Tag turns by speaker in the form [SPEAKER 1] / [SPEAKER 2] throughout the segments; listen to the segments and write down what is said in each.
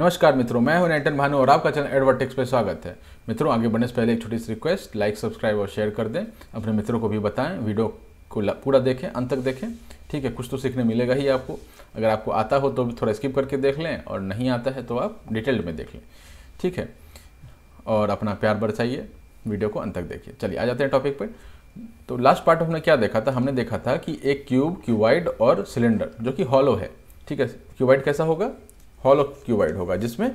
[SPEAKER 1] नमस्कार मित्रों मैं हूं नैटन भानु और आपका चैनल एडवर्टेक्स पर स्वागत है मित्रों आगे बढ़ने से पहले एक छोटी सी रिक्वेस्ट लाइक सब्सक्राइब और शेयर कर दें अपने मित्रों को भी बताएं वीडियो को पूरा देखें अंत तक देखें ठीक है कुछ तो सीखने मिलेगा ही आपको अगर आपको आता हो तो भी थोड़ा स्किप करके देख लें और नहीं आता है तो आप डिटेल्ड में देख लें ठीक है और अपना प्यार बरसाइए वीडियो को अंत तक देखिए चलिए आ जाते हैं टॉपिक पर तो लास्ट पार्ट हमने क्या देखा था हमने देखा था कि एक क्यूब क्यूबाइड और सिलेंडर जो कि हॉलो है ठीक है क्यूबाइड कैसा होगा हॉलो क्यूबाइड होगा जिसमें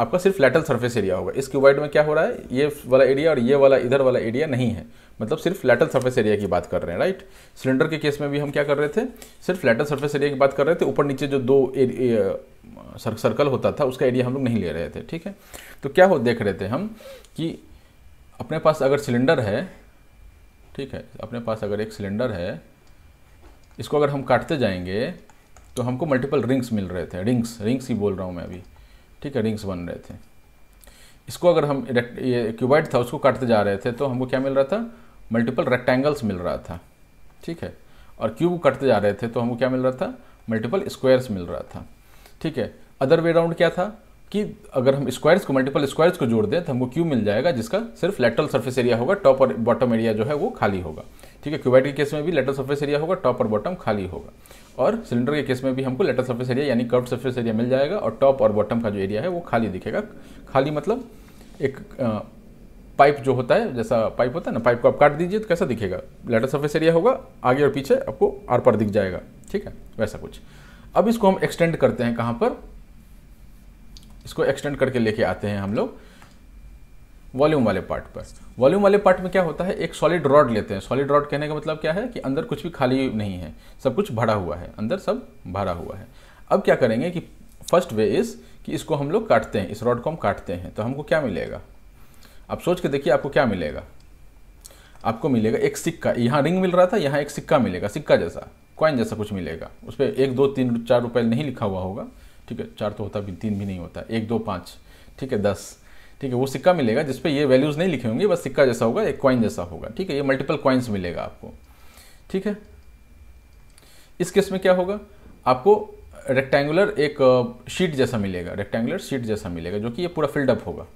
[SPEAKER 1] आपका सिर्फ लेटल सरफेस एरिया होगा इस क्यूबाइड में क्या हो रहा है ये वाला एरिया और ये वाला इधर वाला एरिया नहीं है मतलब सिर्फ लेटल सरफेस एरिया की बात कर रहे हैं राइट सिलेंडर के केस में भी हम क्या कर रहे थे सिर्फ लेटल सरफेस एरिया की बात कर रहे थे ऊपर नीचे जो दो सर, सर्कल होता था उसका एरिया हम लोग नहीं ले रहे थे ठीक है तो क्या हो देख रहे थे हम कि अपने पास अगर सिलेंडर है ठीक है अपने पास अगर एक सिलेंडर है इसको अगर हम काटते जाएंगे तो हमको मल्टीपल रिंग्स मिल रहे थे रिंग्स रिंग्स ही बोल रहा हूँ मैं अभी ठीक है रिंग्स बन रहे थे इसको अगर हम ये क्यूबाइट था उसको काटते जा रहे थे तो हमको क्या मिल रहा था मल्टीपल रेक्टेंगल्स मिल रहा था ठीक है और क्यूब कटते जा रहे थे तो हमको क्या मिल रहा था मल्टीपल स्क्वायर्स मिल रहा था ठीक है अदर वे राउंड क्या था कि अगर हम स्क्वायर्स को मल्टीपल स्क्वायर्स को जोड़ दें तो हमको क्यूब मिल जाएगा जिसका सिर्फ लेटरल सर्फेस एरिया होगा टॉप और बॉटम एरिया जो है वो खाली होगा ठीक है क्यूबाइट के केस में भी लेटरल सर्फेस एरिया होगा टॉप और बॉटम खाली होगा और सिलेंडर के केस में भी हमको लेटर सरफेस एरिया यानी कर्व सरफेस एरिया मिल जाएगा और टॉप और बॉटम का जो एरिया है वो खाली दिखेगा खाली मतलब एक पाइप जो होता है जैसा पाइप होता है ना पाइप को आप काट दीजिए तो कैसा दिखेगा लेटर सर्फेस एरिया होगा आगे और पीछे आपको आर पर दिख जाएगा ठीक है वैसा कुछ अब इसको हम एक्सटेंड करते हैं कहाँ पर इसको एक्सटेंड करके लेके आते हैं हम लोग वॉल्यूम वाले पार्ट पर वॉल्यूम वाले पार्ट में क्या होता है एक सॉलिड रॉड लेते हैं सॉलिड रॉड कहने का मतलब क्या है कि अंदर कुछ भी खाली नहीं है सब कुछ भरा हुआ है अंदर सब भरा हुआ है अब क्या करेंगे कि फर्स्ट वे इज़ कि इसको हम लोग काटते हैं इस रॉड को हम काटते हैं तो हमको क्या मिलेगा आप सोच के देखिए आपको क्या मिलेगा आपको मिलेगा एक सिक्का यहाँ रिंग मिल रहा था यहाँ एक सिक्का मिलेगा सिक्का जैसा कॉइन जैसा कुछ मिलेगा उस पर एक दो तीन चार रुपये नहीं लिखा हुआ होगा ठीक है चार तो होता भी तीन भी नहीं होता एक दो पाँच ठीक है दस ठीक है वो सिक्का मिलेगा जिसपे ये वैल्यूज़ नहीं लिखे होंगे बस सिक्का जैसा होगा एक क्वाइन जैसा होगा ठीक है ये मल्टीपल क्वाइंस मिलेगा आपको ठीक है इस केस में क्या होगा आपको रेक्टेंगुलर एक शीट जैसा मिलेगा रेक्टेंगुलर शीट जैसा मिलेगा जो कि ये पूरा फिल्डअप होगा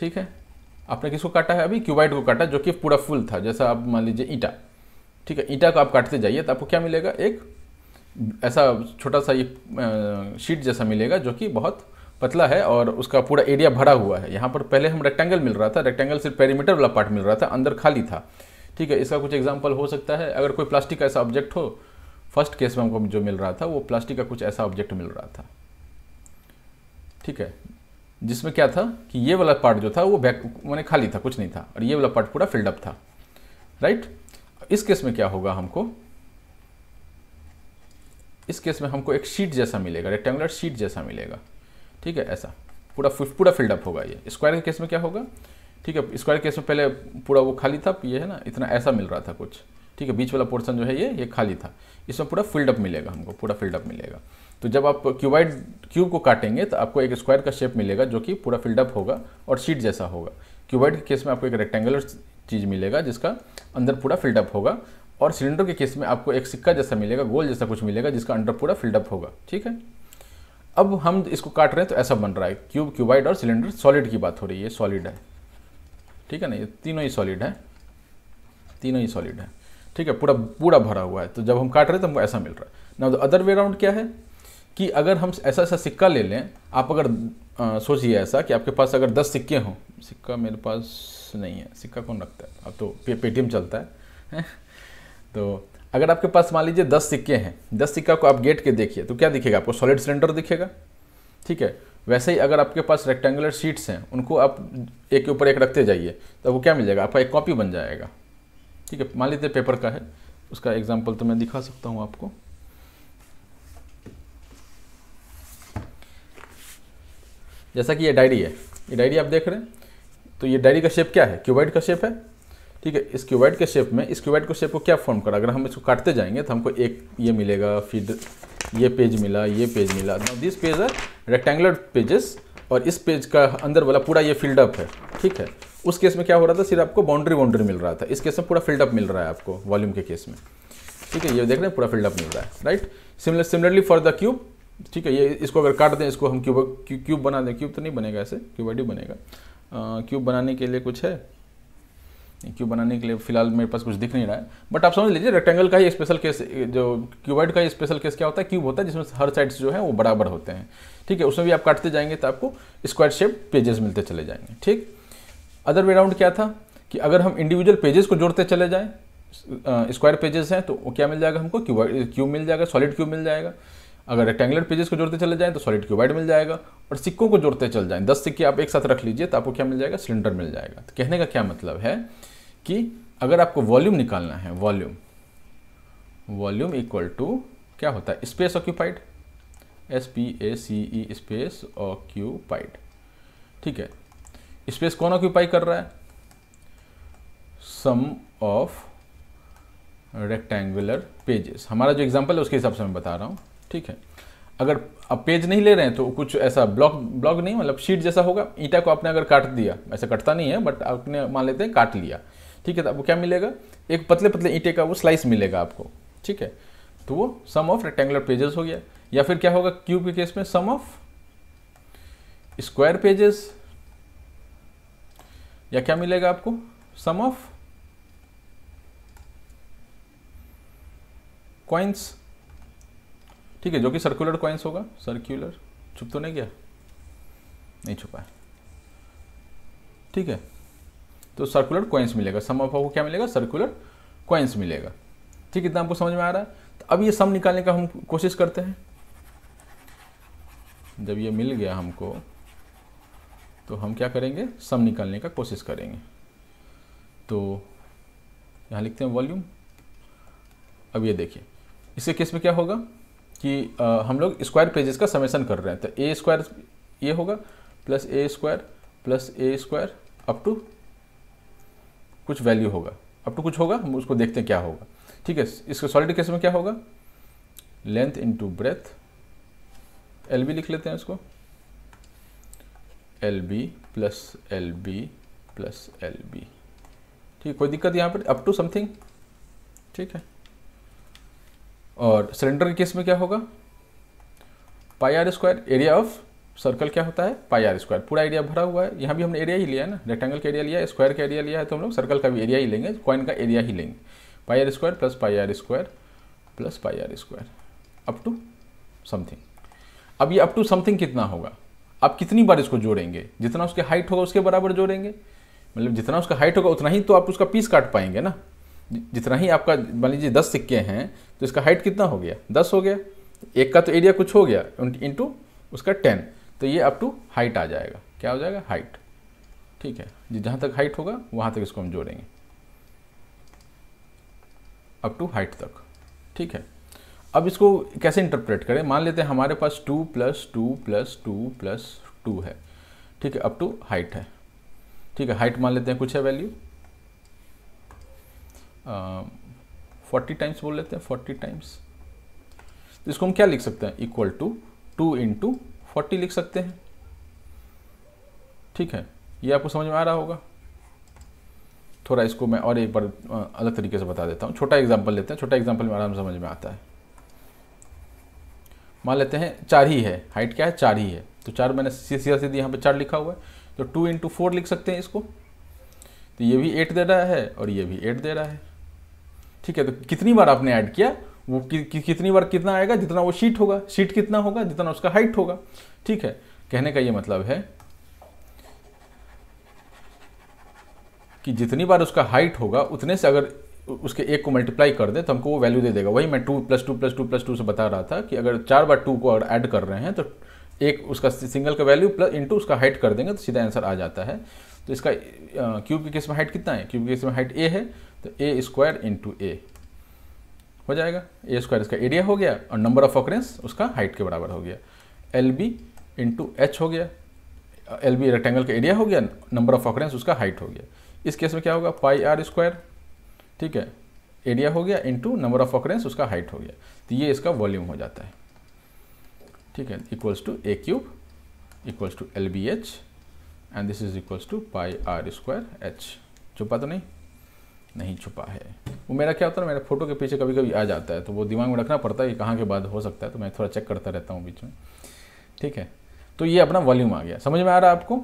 [SPEAKER 1] ठीक है आपने किसको काटा है अभी क्यूबाइट को काटा जो कि पूरा फुल था जैसा आप मान लीजिए ईटा ठीक है ईटा को आप काटते जाइए तो आपको क्या मिलेगा एक ऐसा छोटा सा ये शीट जैसा मिलेगा जो कि बहुत पतला है और उसका पूरा एरिया भरा हुआ है यहाँ पर पहले हम रेक्टेंगल मिल रहा था रेक्टेंगल सिर्फ पेरीमीटर वाला पार्ट मिल रहा था अंदर खाली था ठीक है इसका कुछ एग्जाम्पल हो सकता है अगर कोई प्लास्टिक का ऐसा ऑब्जेक्ट हो फर्स्ट केस में हमको जो मिल रहा था वो प्लास्टिक का कुछ ऐसा ऑब्जेक्ट मिल रहा था ठीक है जिसमें क्या था कि ये वाला पार्ट जो था वो बैक मैंने खाली था कुछ नहीं था और ये वाला पार्ट पूरा फिल्डअप था राइट इस केस में क्या होगा हमको इस केस में हमको एक शीट जैसा मिलेगा रेक्टेंगुलर शीट जैसा मिलेगा ठीक है ऐसा पूरा पूरा फिल्डअप होगा ये स्क्वायर के केस में क्या होगा ठीक है स्क्वायर केस में पहले पूरा वो खाली था ये है ना इतना ऐसा मिल रहा था कुछ ठीक है बीच वाला पोर्सन जो है ये ये खाली था इसमें पूरा फिल्डअप मिलेगा हमको पूरा फिल्डअप मिलेगा तो जब आप क्यूबाइड क्यूब को काटेंगे तो आपको एक स्क्वायर का शेप मिलेगा जो कि पूरा फिल्डअप होगा और शीट जैसा होगा क्यूबाइड के केस में आपको एक रेक्टेंगुलर चीज़ मिलेगा जिसका अंदर पूरा फिल्डअप होगा और सिलेंडर के केस में आपको एक सिक्का जैसा मिलेगा गोल जैसा कुछ मिलेगा जिसका अंडर पूरा फिल्डअप होगा ठीक है अब हम इसको काट रहे हैं तो ऐसा बन रहा है क्यूब क्यूबाइड और सिलेंडर सॉलिड की बात हो रही है सॉलिड है ठीक है ना ये तीनों ही सॉलिड है तीनों ही सॉलिड है ठीक है पूरा पूरा भरा हुआ है तो जब हम काट रहे हैं तो हमको ऐसा मिल रहा है ना द अदर वे राउंड क्या है कि अगर हम ऐसा ऐसा सिक्का ले लें आप अगर सोचिए ऐसा कि आपके पास अगर दस सिक्के हों सिक्का मेरे पास नहीं है सिक्का कौन रखता है अब तो पेटीएम चलता है तो अगर आपके पास मान लीजिए दस सिक्के हैं दस सिक्का को आप गेट के देखिए तो क्या दिखेगा आपको सॉलिड सिलेंडर दिखेगा ठीक है वैसे ही अगर आपके पास रेक्टेंगुलर शीट्स हैं उनको आप एक के ऊपर एक रखते जाइए तो वो क्या मिल जाएगा आपका एक कॉपी बन जाएगा ठीक है मान लीजिए पेपर का है उसका एग्जाम्पल तो मैं दिखा सकता हूँ आपको जैसा कि ये डायरी है ये डायरी आप देख रहे हैं तो ये डायरी का शेप क्या है क्यूबाइड का शेप है ठीक है इस क्यूबाइड के शेप में इस क्यूबाइड को शेप को क्या फॉर्म करा अगर हम इसको काटते जाएंगे तो हमको एक ये मिलेगा फिर ये पेज मिला ये पेज मिला this page are rectangular pages और इस पेज का अंदर वाला पूरा ये फील्ड अप है ठीक है उस केस में क्या हो रहा था सिर्फ आपको बाउंड्री बाउंड्री मिल रहा था इस केस में पूरा फील्ड अप मिल रहा है आपको वॉल्यूम के केस में ठीक है ये देख रहे हैं पूरा फील्ड अप मिल रहा है right similar similarly for the cube ठीक है ये इसको अगर काट दें इसको हम क्यूब क्यूब बना दें क्यूब तो नहीं बनेगा ऐसे क्यूब ही बनेगा क्यूब बनाने के लिए कुछ है क्यूब बनाने के लिए फिलहाल मेरे पास कुछ दिख नहीं रहा है बट आप समझ लीजिए रेक्टेंगल का ही स्पेशल केस जो क्यूबाइड का ही स्पेशल केस क्या होता है क्यूब होता है जिसमें हर साइड्स जो है वो बराबर होते हैं ठीक है उसमें भी आप काटते जाएंगे तो आपको स्क्वायर शेप पेजेस मिलते चले जाएंगे ठीक अदर वे राउंड क्या था कि अगर हम इंडिविजुअल पेजेस को जोड़ते चले जाएँ स्क्वायर पेजेस हैं तो क्या मिल जाएगा हमको क्यूब मिल जाएगा सॉलिड क्यूब मिल जाएगा अगर रेक्टेंगुलर पेजेस को जोड़ते चले जाएं तो सॉलिड क्यूबाइड मिल जाएगा और सिक्कों को जोड़ते चल जाएं दस सिक्के आप एक साथ रख लीजिए तो आपको क्या मिल जाएगा सिलेंडर मिल जाएगा तो कहने का क्या मतलब है कि अगर आपको वॉल्यूम निकालना है वॉल्यूम वॉल्यूम इक्वल टू क्या होता है space occupied S P A C E space occupied ठीक है स्पेस कौन ऑक्यूपाई कर रहा है सम ऑफ रेक्टेंगुलर पेजेस हमारा जो एग्जांपल है उसके हिसाब से मैं बता रहा हूँ ठीक है अगर आप पेज नहीं ले रहे हैं तो कुछ ऐसा ब्लॉक ब्लॉक नहीं मतलब शीट जैसा होगा ईटा को आपने अगर काट दिया ऐसा कटता नहीं है बट आपने मान लेते हैं काट लिया ठीक है तो आपको क्या मिलेगा एक पतले पतले ईटे का वो स्लाइस मिलेगा आपको ठीक है तो वो सम ऑफ रेक्टेंगुलर पेजेस हो गया या फिर क्या होगा क्यूब के केस में सम ऑफ स्क्वायर पेजेस या क्या मिलेगा आपको सम ऑफ क्वाइंस ठीक है जो कि सर्कुलर कॉइन्स होगा सर्कुलर छुप तो नहीं गया नहीं छुपा है ठीक है तो सर्कुलर कॉइन्स मिलेगा सम ऑफ आपको क्या मिलेगा सर्कुलर कॉइन्स मिलेगा ठीक है इतना आपको समझ में आ रहा है तो अब ये सम निकालने का हम कोशिश करते हैं जब ये मिल गया हमको तो हम क्या करेंगे सम निकालने का कोशिश करेंगे तो यहाँ लिखते हैं वॉल्यूम अब ये देखिए इससे केस में क्या होगा कि आ, हम लोग स्क्वायर पेजेस का समेसन कर रहे हैं तो ए स्क्वायर ये होगा plus A square plus A square up to कुछ वैल्यू होगा अप टू कुछ होगा हम उसको देखते हैं क्या होगा ठीक है इसके सॉलिड केस में क्या होगा length to breadth L B लिख लेते हैं इसको L B plus L B plus L B ठीक कोई दिक्कत यहाँ पर अप टू समथिंग ठीक है और सिलेंडर के केस में क्या होगा pi are square area of circle क्या होता है पाई आर स्क्वायर पूरा एरिया भरा हुआ है यहाँ भी हमने एरिया ही लिया है ना रेक्टेंगल का एरिया लिया है स्क्वायर का एरिया लिया है तो हम लोग सर्कल का भी एरिया ही लेंगे कॉइन का एरिया ही लेंगे pi are square plus pi are square plus pi are square up to something अब ये अप टू समथिंग कितना होगा आप कितनी बार इसको जोड़ेंगे जितना उसके हाइट होगा उसके बराबर जोड़ेंगे मतलब जितना उसका हाइट होगा उतना ही तो आप उसका पीस काट पाएंगे ना जितना ही आपका मान लीजिए दस सिक्के हैं तो इसका हाइट कितना हो गया दस हो गया एक का तो एरिया कुछ हो गया इंटू उसका टेन तो ये अप टू हाइट आ जाएगा क्या हो जाएगा हाइट ठीक है जी जहाँ तक हाइट होगा वहाँ तक इसको हम जोड़ेंगे अप टू हाइट तक ठीक है अब इसको कैसे इंटरप्रेट करें मान लेते हैं हमारे पास two plus two plus two plus two है ठीक है अप टू हाइट है ठीक है हाइट मान लेते हैं कुछ है वैल्यू फोर्टी टाइम्स बोल लेते हैं फोर्टी टाइम्स तो इसको हम क्या लिख सकते हैं equal to two into forty लिख सकते हैं ठीक है ये आपको समझ में आ रहा होगा थोड़ा इसको मैं और एक बार अलग तरीके से बता देता हूँ छोटा एग्जाम्पल लेते हैं छोटा एग्जाम्पल में आराम समझ में आता है मान लेते हैं चार ही है हाइट क्या है चार ही है तो चार मैंने सीधा सीधी यहाँ पर चार लिखा हुआ है तो टू इंटू फोर लिख सकते हैं इसको तो ये भी एट दे रहा है और ये भी एट दे रहा है ठीक है तो कितनी बार आपने ऐड किया वो कि, कि, कितनी बार कितना आएगा जितना वो शीट होगा शीट कितना होगा जितना उसका हाइट होगा ठीक है कहने का ये मतलब है कि जितनी बार उसका हाइट होगा उतने से अगर उसके एक को मल्टीप्लाई कर दे तो हमको वो वैल्यू दे देगा वही मैं two plus two plus two plus two से बता रहा था कि अगर चार बार टू को अगर ऐड कर रहे हैं तो एक उसका सिंगल का वैल्यू प्लस इंटू उसका हाइट कर देंगे तो सीधा आंसर आ जाता है तो इसका क्यूब के केस में हाइट कितना है क्यूब के केस में हाइट ए है तो ए स्क्वायर इंटू ए हो जाएगा ए स्क्वायर इसका एरिया हो गया और नंबर ऑफ ऑकरेंस उसका हाइट के बराबर हो गया एल बी इंटू एच हो गया एल बी रेक्टेंगल का एरिया हो गया नंबर ऑफ ऑकरेंस उसका हाइट हो गया इस केस में क्या होगा पाई आर स्क्वायर ठीक है एरिया हो गया इंटू नंबर ऑफ ऑकरेंस उसका हाइट हो गया तो ये इसका वॉल्यूम हो जाता है ठीक है equals to A cube equals to L B H and this is equals to pi are square H छुपा तो नहीं नहीं छुपा है वो मेरा क्या होता है मेरे फोटो के पीछे कभी कभी आ जाता है तो वो दिमाग में रखना पड़ता है कि कहाँ के बाद हो सकता है तो मैं थोड़ा चेक करता रहता हूँ बीच में ठीक है तो ये अपना वॉल्यूम आ गया समझ में आ रहा है आपको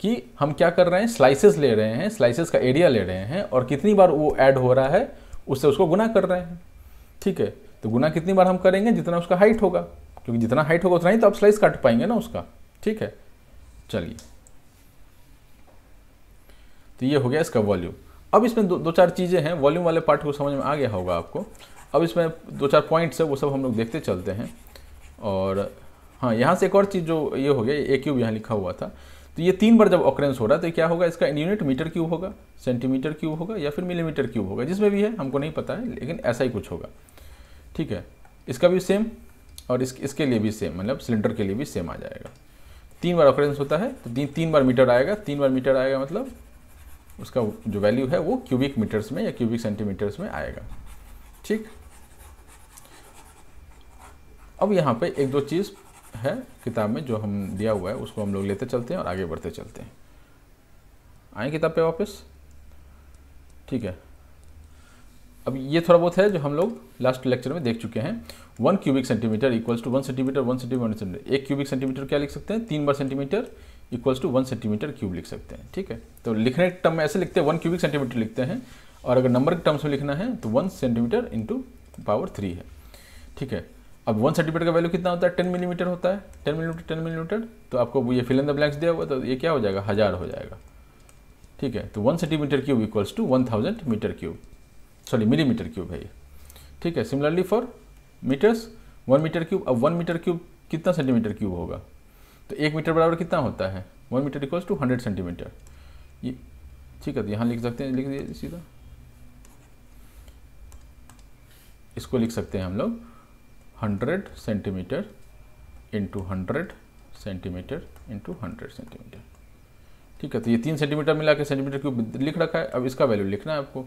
[SPEAKER 1] कि हम क्या कर रहे हैं स्लाइसेस ले रहे हैं स्लाइसेस का एरिया ले रहे हैं और कितनी बार वो ऐड हो रहा है उससे उसको गुना कर रहे हैं ठीक है तो गुना कितनी बार हम करेंगे जितना उसका हाइट होगा क्योंकि जितना हाइट होगा उतना ही तो आप स्लाइस काट पाएंगे ना उसका ठीक है चलिए तो ये हो गया इसका वॉल्यूम अब इसमें दो, दो चार चीज़ें हैं वॉल्यूम वाले पार्ट को समझ में आ गया होगा आपको अब इसमें दो चार पॉइंट्स है वो सब हम लोग देखते चलते हैं और हाँ यहाँ से एक और चीज़ जो ये हो गया ए क्यूब यहाँ लिखा हुआ था तो ये तीन बार जब ऑक्रेंस हो रहा है तो क्या होगा इसका यूनिट मीटर क्यूब होगा सेंटीमीटर क्यूब होगा या फिर मिलीमीटर क्यूब होगा जिसमें भी है हमको नहीं पता है लेकिन ऐसा ही कुछ होगा ठीक है इसका भी सेम और इस, इसके लिए भी सेम मतलब सिलेंडर के लिए भी सेम आ जाएगा तीन बार ऑक्रेंस होता है तो तीन तीन बार मीटर आएगा तीन बार मीटर आएगा मतलब उसका जो वैल्यू है वो क्यूबिक मीटर्स में या क्यूबिक सेंटीमीटर्स में आएगा ठीक अब यहाँ पे एक दो चीज़ है किताब में जो हम दिया हुआ है उसको हम लोग लेते चलते हैं और आगे बढ़ते चलते हैं आए किताब पे वापस ठीक है अब ये थोड़ा बहुत है जो हम लोग लास्ट लेक्चर में देख चुके हैं one cubic centimetre equals to one centimetre one centimetre एक क्यूबिक सेंटीमीटर क्या लिख सकते हैं तीन बार centimetre equals to one centimetre cube लिख सकते हैं ठीक है तो लिखने टर्म में ऐसे लिखते हैं वन क्यूबिक सेंटीमीटर लिखते हैं और अगर नंबर के टर्म्स में लिखना है तो one centimetre into power three है ठीक है अब वन सेंटीमीटर का वैल्यू कितना होता है टेन मिलीमीटर होता है टेन मिलीमीटर टेन मिलीमीटर तो आपको ये फिल इन द ब्लैंक्स दिया हुआ तो ये क्या हो जाएगा हज़ार हो जाएगा ठीक है तो one centimetre cube equals to one thousand metre cube sorry millimetre cube है ये ठीक है similarly for metres one metre cube अब वन मीटर क्यूब कितना सेंटीमीटर क्यूब होगा तो एक मीटर बराबर कितना होता है one metre equals to hundred centimetre ये ठीक है तो यहाँ लिख सकते हैं लिख दिए सीधा इसको लिख सकते हैं हम लोग hundred centimetre into hundred centimetre into hundred centimetre ठीक है तो ये तीन सेंटीमीटर मिला के सेंटीमीटर क्यूब लिख रखा है अब इसका वैल्यू लिखना है आपको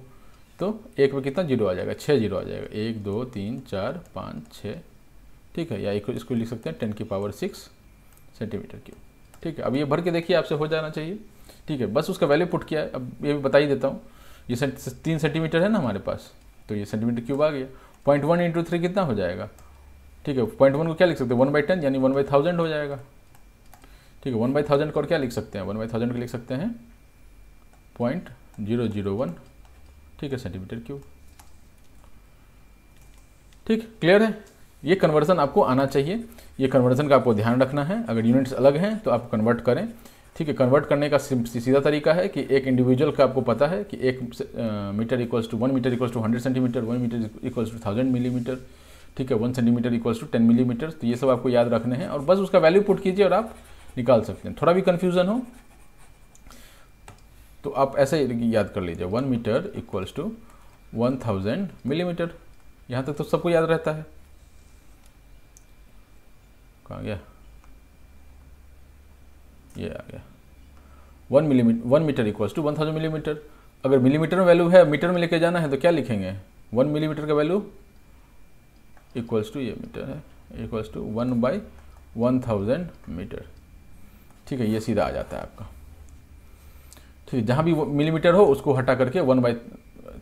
[SPEAKER 1] तो एक में कितना जीरो आ जाएगा छः जीरो आ जाएगा एक दो तीन चार पाँच छः ठीक है या इसको लिख सकते हैं टेन की पावर सिक्स सेंटीमीटर क्यूब ठीक है अब ये भर के देखिए आपसे हो जाना चाहिए ठीक है बस उसका वैल्यू पुट किया है अब ये भी बता ही देता हूँ ये तीन सेंटीमीटर है ना हमारे पास तो ये सेंटीमीटर क्यूब आ गया पॉइंट वन इंटू थ्री कितना हो जाएगा ठीक है पॉइंट वन को क्या लिख सकते हैं वन बाई टेन यानी वन बाई थाउजेंड हो जाएगा ठीक है वन बाई थाउजेंड को और क्या लिख सकते हैं वन बाई थाउजेंड को लिख सकते हैं पॉइंट जीरो जीरो वन ठीक है सेंटीमीटर क्यूब ठीक क्लियर है ये कन्वर्जन आपको आना चाहिए ये कन्वर्जन का आपको ध्यान रखना है अगर यूनिट्स अलग हैं तो आप कन्वर्ट करें ठीक है कन्वर्ट करने का सीधा तरीका है कि एक इंडिविजुअल का आपको पता है कि एक metre equals to one metre equals to hundred centimetre one metre equals to thousand millimetre ठीक है one centimetre equals to ten millimetre तो ये सब आपको याद रखने हैं और बस उसका वैल्यू पुट कीजिए और आप निकाल सकते हैं थोड़ा भी कन्फ्यूजन हो तो आप ऐसे याद कर लीजिए one metre equals to one thousand millimetre यहाँ तक तो सबको याद रहता है कहाँ गया ये आ गया one millimetre one metre equals to one thousand millimetre अगर मिलीमीटर में वैल्यू है मीटर में लेके जाना है तो क्या लिखेंगे वन मिलीमीटर का वैल्यू इक्वल्स टू ये मीटर है equals to one by one thousand metre ठीक है ये सीधा आ जाता है आपका ठीक है जहाँ भी मिलीमीटर हो उसको हटा करके one by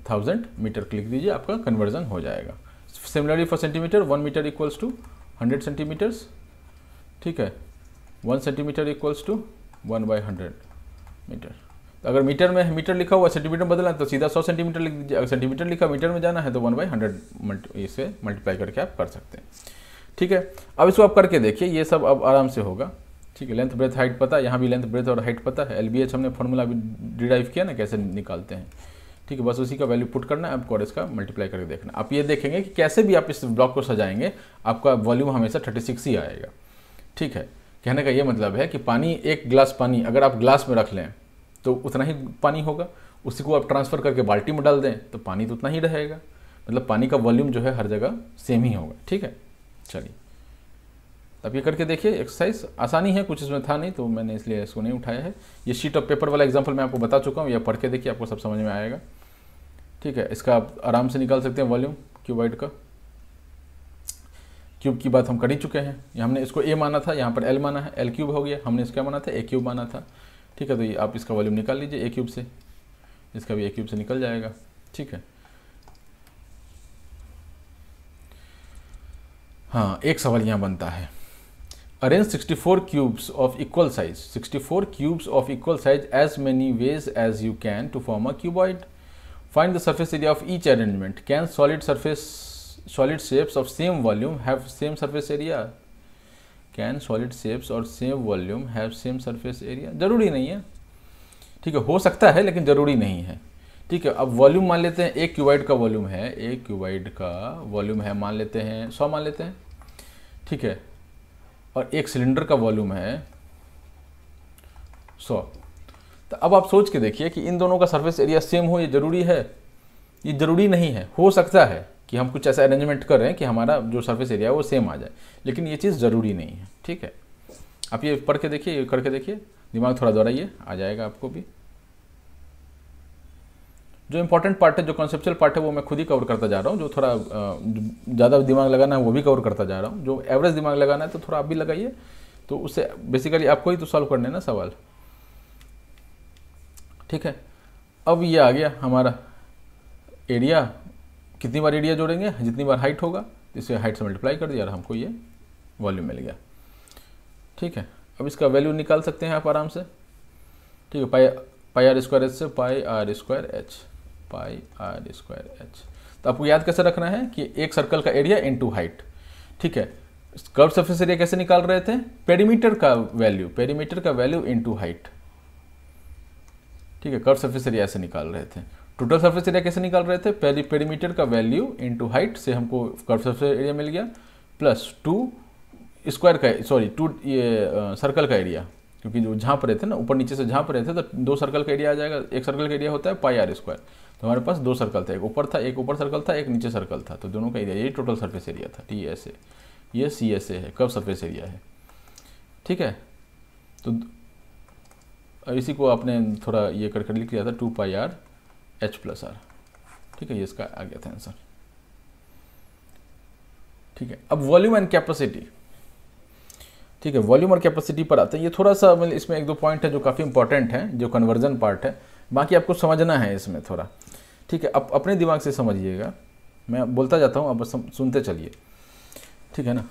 [SPEAKER 1] thousand metre click दीजिए आपका कन्वर्जन हो जाएगा similarly for centimetre one metre equals to hundred centimetres ठीक है one centimetre equals to one by hundred metre तो अगर मीटर में मीटर लिखा हुआ सेंटीमीटर बदला है तो सीधा सौ सेंटीमीटर लिख दीजिए अगर सेंटीमीटर लिखा मीटर में जाना है तो वन बाई हंड्रेड मल्टी इसे मल्टीप्लाई करके आप कर सकते हैं ठीक है अब इसको आप करके देखिए ये सब अब आराम से होगा ठीक है लेंथ ब्रेथ हाइट पता यहाँ भी लेंथ ब्रेथ और हाइट पता है एल हमने फॉर्मूला भी डिराइव किया ना कैसे निकालते हैं ठीक है बस उसी का वैल्यू पुट करना है आपको और इसका मल्टीप्लाई करके देखना आप ये देखेंगे कि कैसे भी आप इस ब्लॉक को सजाएंगे आपका वॉल्यूम हमेशा 36 ही आएगा ठीक है कहने का ये मतलब है कि पानी एक गिलास पानी अगर आप गिलास में रख लें तो उतना ही पानी होगा उसी को आप ट्रांसफ़र करके बाल्टी में डाल दें तो पानी तो उतना ही रहेगा मतलब पानी का वॉल्यूम जो है हर जगह सेम ही होगा ठीक है चलिए तब ये करके देखिए एक्सरसाइज आसानी है कुछ इसमें था नहीं तो मैंने इसलिए इसको नहीं उठाया है ये शीट ऑफ पेपर वाला एग्जाम्पल मैं आपको बता चुका हूँ या पढ़ के देखिए आपको सब समझ में आएगा ठीक है इसका आप आराम से निकाल सकते हैं वॉल्यूम क्यूबाइट का क्यूब की बात हम कर ही चुके हैं हमने इसको ए माना था यहाँ पर एल माना है एल क्यूब हो गया हमने इसका माना था ए क्यूब माना था ठीक है तो ये आप इसका वॉल्यूम निकाल लीजिए ए क्यूब से इसका भी ए क्यूब से निकल जाएगा ठीक है हाँ एक सवाल यहाँ बनता है arrange 64 cubes of equal size 64 cubes of equal size as many ways as you can to form a cuboid find the surface area of each arrangement can solid surface solid shapes of same volume have same surface area can solid shapes और same volume have same surface area ज़रूरी नहीं है ठीक है हो सकता है लेकिन ज़रूरी नहीं है ठीक है अब वॉल्यूम मान लेते हैं एक क्यूबाइड का वॉल्यूम है एक क्यूबाइड का वॉल्यूम है मान लेते हैं सौ मान लेते हैं ठीक है और एक सिलेंडर का वॉल्यूम है सौ तो अब आप सोच के देखिए कि इन दोनों का सरफेस एरिया सेम हो ये ज़रूरी है ये ज़रूरी नहीं है हो सकता है कि हम कुछ ऐसा अरेंजमेंट कर रहे हैं कि हमारा जो सर्फेस एरिया है वो सेम आ जाए लेकिन ये चीज़ ज़रूरी नहीं है ठीक है आप ये पढ़ के देखिए ये करके देखिए दिमाग थोड़ा दौड़ाइए आ जाएगा आपको भी जो इम्पोर्टेंट पार्ट है जो कॉन्सेप्चुअल पार्ट है वो मैं खुद ही कवर करता जा रहा हूँ जो थोड़ा ज़्यादा दिमाग लगाना है वो भी कवर करता जा रहा हूँ जो एवरेज दिमाग लगाना है तो थोड़ा आप भी लगाइए तो उससे बेसिकली आपको ही तो सॉल्व करने ना सवाल ठीक है अब ये आ गया हमारा एरिया कितनी बार एरिया जोड़ेंगे जितनी बार हाइट होगा इसे हाइट से मल्टीप्लाई कर दिया और हमको ये वॉल्यूम मिल गया ठीक है अब इसका वैल्यू निकाल सकते हैं आप आराम से ठीक है pi pi are square H से pi are square H pi are square H तो आपको याद कैसे रखना है कि एक सर्कल का एरिया इन टू हाइट ठीक है कर्व सरफेस एरिया कैसे निकाल रहे थे पेरीमीटर का वैल्यू पेरीमीटर का वैल्यू इन टू हाइट ठीक है कर्व सरफेस एरिया ऐसे निकाल रहे थे टोटल सर्फेस एरिया कैसे निकाल रहे थे पहले पेरीमीटर का वैल्यू इंटू हाइट से हमको कर्व सर्फेस एरिया मिल गया प्लस टू स्क्वायर का सॉरी टू ये सर्कल का एरिया क्योंकि जो झाँप रहे थे ना ऊपर नीचे से झाँप रहे थे तो दो सर्कल का एरिया आ जाएगा एक सर्कल का एरिया होता है पाई आर स्क्वायर तो हमारे पास दो सर्कल था एक ऊपर था एक ऊपर सर्कल था एक नीचे सर्कल था तो दोनों का एरिया ये टोटल सर्फेस एरिया था टी एस ए ये सी एस ए है कब सर्फेस एरिया है ठीक है तो इसी को आपने थोड़ा ये कर कर लिख लिया था two pi R H plus are ठीक है ये इसका आ गया था आंसर ठीक है अब वॉल्यूम एंड कैपेसिटी ठीक है वॉल्यूम और कैपेसिटी पर आते हैं ये थोड़ा सा मतलब इसमें एक दो पॉइंट है जो काफ़ी इंपॉर्टेंट है जो कन्वर्जन पार्ट है बाकी आपको समझना है इसमें थोड़ा ठीक है अब अपने दिमाग से समझिएगा मैं बोलता जाता हूँ आप सुनते चलिए ठीक है ना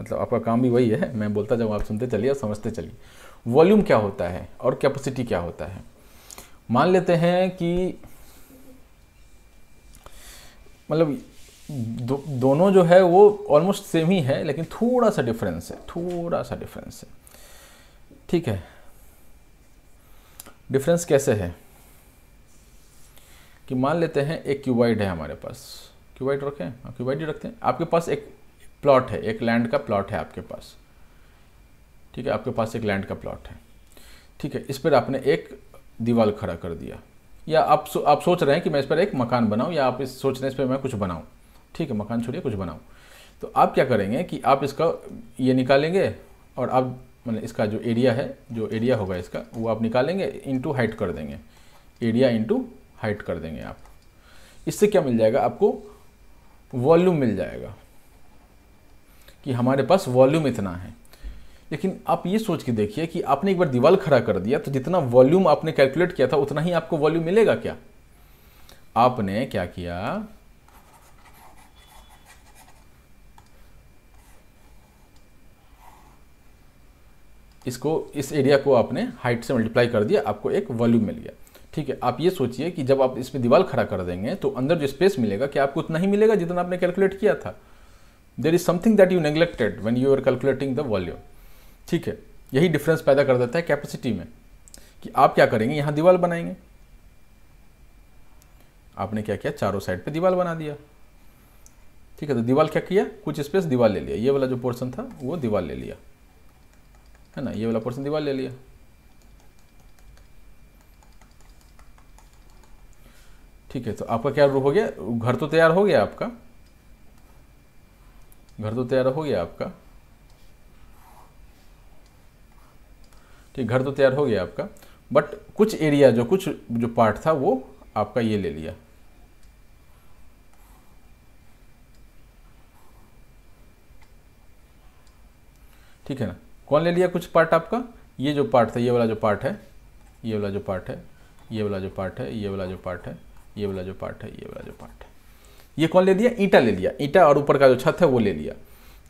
[SPEAKER 1] मतलब आपका काम भी वही है मैं बोलता जाऊँ आप सुनते चलिए और समझते चलिए वॉल्यूम क्या होता है और कैपेसिटी क्या होता है मान लेते हैं कि मतलब दो, दोनों जो है वो ऑलमोस्ट सेम ही है लेकिन थोड़ा सा डिफरेंस है थोड़ा सा डिफरेंस है ठीक है डिफरेंस कैसे है कि मान लेते हैं एक क्यूबाइड है हमारे पास क्यूबाइड रखें हाँ, क्यूबाइड ही रखते हैं आपके पास एक प्लॉट है एक लैंड का प्लॉट है आपके पास ठीक है आपके पास एक लैंड का प्लॉट है ठीक है इस पर आपने एक दीवार खड़ा कर दिया या आप सो, आप सोच रहे हैं कि मैं इस पर एक मकान बनाऊं या आप इस सोच रहे हैं इस पर मैं कुछ बनाऊं ठीक है मकान छोड़िए कुछ बनाऊं तो आप क्या करेंगे कि आप इसका ये निकालेंगे और आप मतलब इसका जो एरिया है जो एरिया होगा इसका वो आप निकालेंगे इंटू हाइट कर देंगे एरिया इंटू हाइट कर देंगे आप इससे क्या मिल जाएगा आपको वॉल्यूम मिल जाएगा कि हमारे पास वॉल्यूम इतना है लेकिन आप ये सोच के देखिए कि आपने एक बार दीवाल खड़ा कर दिया तो जितना वॉल्यूम आपने कैलकुलेट किया था उतना ही आपको वॉल्यूम मिलेगा क्या आपने क्या किया इसको इस एरिया को आपने हाइट से मल्टीप्लाई कर दिया आपको एक वॉल्यूम मिल गया ठीक है आप ये सोचिए कि जब आप इसमें दीवाल दीवार खड़ा कर देंगे तो अंदर जो स्पेस मिलेगा क्या आपको उतना ही मिलेगा जितना आपने कैलकुलेट किया था there is something that you neglected when you are calculating the volume ठीक है यही डिफरेंस पैदा कर देता है कैपेसिटी में कि आप क्या करेंगे यहां दीवार बनाएंगे आपने क्या किया चारों साइड पे दीवार बना दिया ठीक है तो दीवार क्या किया कुछ स्पेस दीवार ले लिया ये वाला जो पोर्शन था वो दीवार ले लिया है ना ये वाला पोर्शन दीवार ले लिया ठीक है तो आपका क्या हो गया घर तो तैयार हो गया आपका घर तो तैयार हो गया आपका ठीक घर तो तैयार हो गया आपका बट कुछ एरिया जो कुछ जो पार्ट था वो आपका ये ले लिया ठीक है ना कौन ले लिया कुछ पार्ट आपका ये जो पार्ट था ये वाला जो पार्ट है ये वाला जो पार्ट है ये वाला जो पार्ट है ये वाला जो पार्ट है ये वाला जो पार्ट है ये वाला जो पार्ट है ये कौन ले लिया ईटा ले लिया ईटा और ऊपर का जो छत है वो ले लिया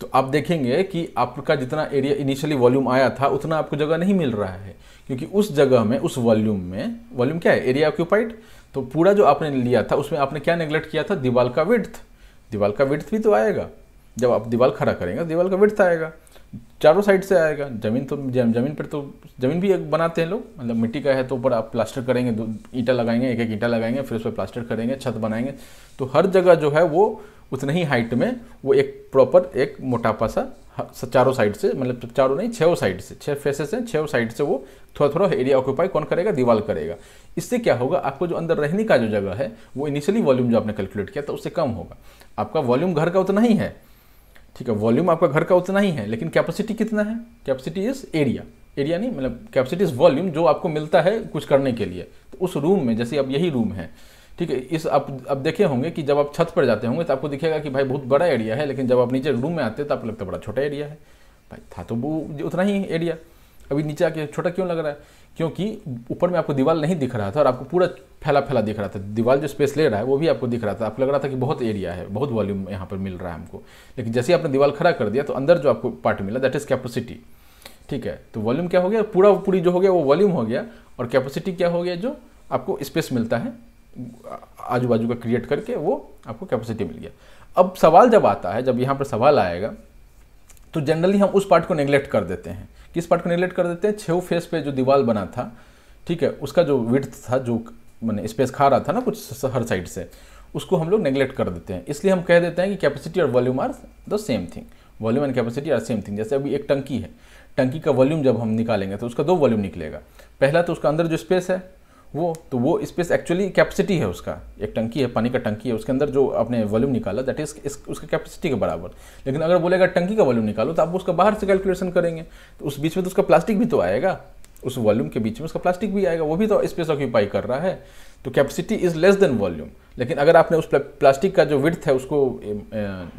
[SPEAKER 1] तो आप देखेंगे कि आपका जितना एरिया इनिशियली वॉल्यूम आया था उतना आपको जगह नहीं मिल रहा है क्योंकि उस जगह में उस वॉल्यूम में वॉल्यूम क्या है एरिया ऑक्यूपाइड तो पूरा जो आपने लिया था उसमें आपने क्या नेग्लेक्ट किया था दीवाल का विड्थ दीवाल का विड्थ भी तो आएगा जब आप दीवाल खड़ा करेंगे दीवाल का विड्थ आएगा चारों साइड से आएगा ज़मीन तो ज़मीन पर तो ज़मीन भी एक बनाते हैं लोग मतलब मिट्टी का है तो ऊपर आप प्लास्टर करेंगे ईंटा लगाएंगे एक एक ईंटा लगाएंगे फिर उस पर प्लास्टर करेंगे छत बनाएंगे तो हर जगह जो है वो उतना ही हाइट में वो एक प्रॉपर एक मोटापा सा चारों साइड से मतलब चारों नहीं छो साइड से छः फेसेस हैं छः साइड से वो थोड़ा थोड़ा एरिया ऑक्यूपाई कौन करेगा दीवाल करेगा इससे क्या होगा आपको जो अंदर रहने का जो जगह है वो इनिशियली वॉल्यूम जो आपने कैलकुलेट किया था उससे कम होगा आपका वॉल्यूम घर का उतना ही है ठीक है वॉल्यूम आपका घर का उतना ही है लेकिन कैपेसिटी कितना है कैपेसिटी इज़ एरिया एरिया नहीं मतलब कैपेसिटी इज़ वॉल्यूम जो आपको मिलता है कुछ करने के लिए तो उस रूम में जैसे अब यही रूम है ठीक है इस आप अब देखे होंगे कि जब आप छत पर जाते होंगे तो आपको दिखेगा कि भाई बहुत बड़ा एरिया है लेकिन जब आप नीचे रूम में आते हैं तो आपको लगता है बड़ा छोटा एरिया है भाई था तो वो उतना ही एरिया अभी नीचे आके छोटा क्यों लग रहा है क्योंकि ऊपर में आपको दीवार नहीं दिख रहा था और आपको पूरा फैला फैला दिख रहा था दीवार जो स्पेस ले रहा है वो भी आपको दिख रहा था आपको लग रहा था कि बहुत एरिया है बहुत वॉल्यूम यहाँ पर मिल रहा है हमको लेकिन जैसे ही आपने दीवार खड़ा कर दिया तो अंदर जो आपको पार्ट मिला दैट इज़ कैपेसिटी ठीक है तो वॉल्यूम क्या हो गया पूरा पूरी जो हो गया वो वॉल्यूम हो गया और कैपेसिटी क्या हो गया जो आपको स्पेस मिलता है आजू बाजू का क्रिएट करके वो आपको कैपेसिटी मिल गया अब सवाल जब आता है जब यहाँ पर सवाल आएगा तो जनरली हम उस पार्ट को नेग्लेक्ट कर देते हैं किस पार्ट को नेग्लेक्ट कर देते हैं छः फेस पे जो दीवार बना था ठीक है उसका जो विथ था जो मैंने स्पेस खा रहा था ना कुछ हर साइड से उसको हम लोग नेग्लेक्ट कर देते हैं इसलिए हम कह देते हैं कि कैपेसिटी और volume are the same thing volume and capacity are same thing जैसे अभी एक टंकी है टंकी का वॉल्यूम जब हम निकालेंगे तो उसका दो वॉल्यूम निकलेगा पहला तो उसका अंदर जो स्पेस है वो तो वो स्पेस एक्चुअली कैपेसिटी है उसका एक टंकी है पानी का टंकी है उसके अंदर जो आपने वॉल्यूम निकाला दैट इज उसके कैपेसिटी के बराबर लेकिन अगर बोलेगा टंकी का वॉल्यूम निकालो तो आप उसका बाहर से कैलकुलेशन करेंगे तो उस बीच में तो उसका प्लास्टिक भी तो आएगा उस वॉल्यूम के बीच में उसका प्लास्टिक भी आएगा वो भी तो स्पेस ऑक्यूपाई कर रहा है तो capacity is less than volume लेकिन अगर आपने उस प्लास्टिक का जो विड्थ है उसको ए, ए,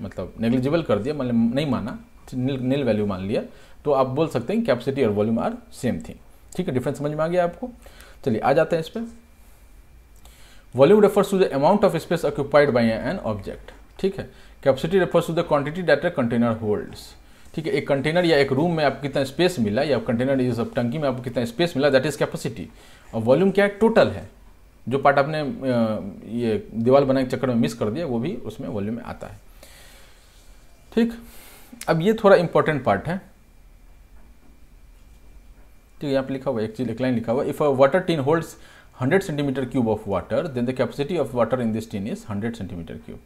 [SPEAKER 1] मतलब नेग्लिजिबल कर दिया मतलब नहीं माना नील नील वैल्यू मान लिया तो आप बोल सकते हैं कैपेसिटी और वॉल्यूम आर सेम थिंग ठीक है डिफरेंस समझ में आ गया आपको चलिए आ जाते हैं इस पर volume refers to the amount of space occupied by an object ठीक है capacity refers to the quantity that a container holds ठीक है एक कंटेनर या एक रूम में आपको कितना स्पेस मिला या कंटेनर इस टंकी में आपको कितना स्पेस मिला दैट इज़ कैपेसिटी और वॉल्यूम क्या है टोटल है जो पार्ट आपने ये दीवार बनाने के चक्कर में मिस कर दिया वो भी उसमें वॉल्यूम में आता है ठीक अब ये थोड़ा इंपॉर्टेंट पार्ट है ठीक है यहाँ पे लिखा हुआ एक चीज एक लाइन लिखा हुआ if a water tin holds 100 centimetre cube of water then the capacity of water in this tin is 100 centimetre cube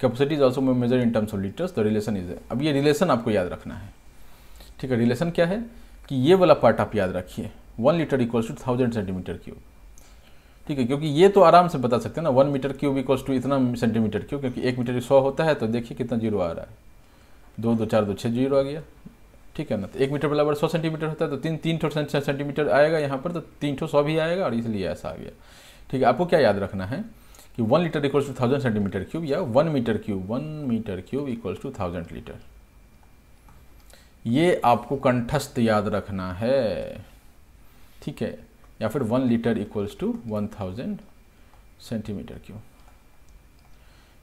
[SPEAKER 1] capacity is also measure in terms of litres the relation is अब ये relation आपको याद रखना है ठीक है relation क्या है कि ये वाला पार्ट आप याद रखिए one litre equals to thousand centimetre cube ठीक है क्योंकि ये तो आराम से बता सकते हैं ना one metre cube equals to इतना सेंटीमीटर क्यूब क्योंकि एक मीटर सौ होता है तो देखिए कितना जीरो आ रहा है दो दो चार दो छः जीरो आ गया ठीक है ना तो एक मीटर बराबर सौ सेंटीमीटर होता है तो तीन तीन ठो सेंटीमीटर आएगा यहाँ पर तो तीन ठो सौ भी आएगा और इसलिए ऐसा आ गया ठीक है आपको क्या याद रखना है कि one litre equals to thousand centimetre cube या one metre cube one metre cube equals to thousand litre ये आपको कंठस्थ याद रखना है ठीक है या फिर one litre equals to one thousand centimetre cube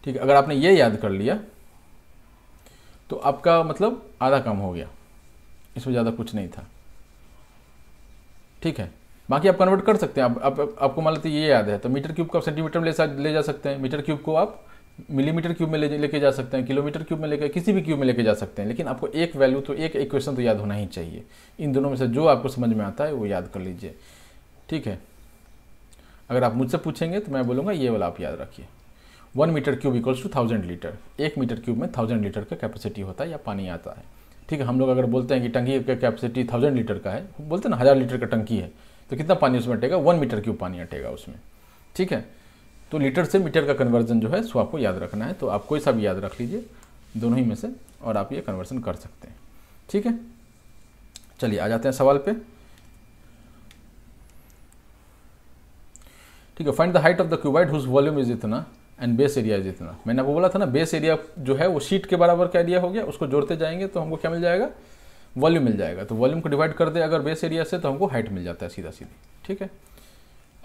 [SPEAKER 1] ठीक है अगर आपने ये याद कर लिया तो आपका मतलब आधा कम हो गया इसमें ज़्यादा कुछ नहीं था ठीक है बाकी आप कन्वर्ट कर सकते हैं आप, आप, आप आपको मान लेते ये याद है तो मीटर क्यूब को आप सेंटीमीटर में ले ले जा सकते हैं मीटर क्यूब को आप मिलीमीटर क्यूब में ले लेके जा सकते हैं किलोमीटर क्यूब में लेके किसी भी क्यूब में लेके जा सकते हैं लेकिन आपको एक वैल्यू तो एक इक्वेशन तो याद होना ही चाहिए इन दोनों में से जो आपको समझ में आता है वो याद कर लीजिए ठीक है अगर आप मुझसे पूछेंगे तो मैं बोलूँगा ये वाला आप याद रखिए one metre cube equals to thousand litre एक मीटर क्यूब में थाउजेंड लीटर का कैपेसिटी होता है या पानी आता है ठीक है हम लोग अगर बोलते हैं कि टंकी का कैपेसिटी थाउजेंड लीटर का है बोलते हैं ना हज़ार लीटर का टंकी है तो कितना पानी उसमें अटेगा वन मीटर क्यूब पानी अटेगा उसमें ठीक है तो लीटर से मीटर का कन्वर्जन जो है सो आपको याद रखना है तो आप कोई सा भी याद रख लीजिए दोनों ही में से और आप ये कन्वर्जन कर सकते हैं ठीक है चलिए आ जाते हैं सवाल पे ठीक है find the height of the cuboid whose volume is इतना एंड बेस एरिया जितना इतना मैंने आपको बोला था ना बेस एरिया जो है वो शीट के बराबर का एरिया हो गया उसको जोड़ते जाएंगे तो हमको क्या मिल जाएगा वॉल्यूम मिल जाएगा तो वॉल्यूम को डिवाइड कर दे अगर बेस एरिया से तो हमको हाइट मिल जाता है सीधा सीधी ठीक है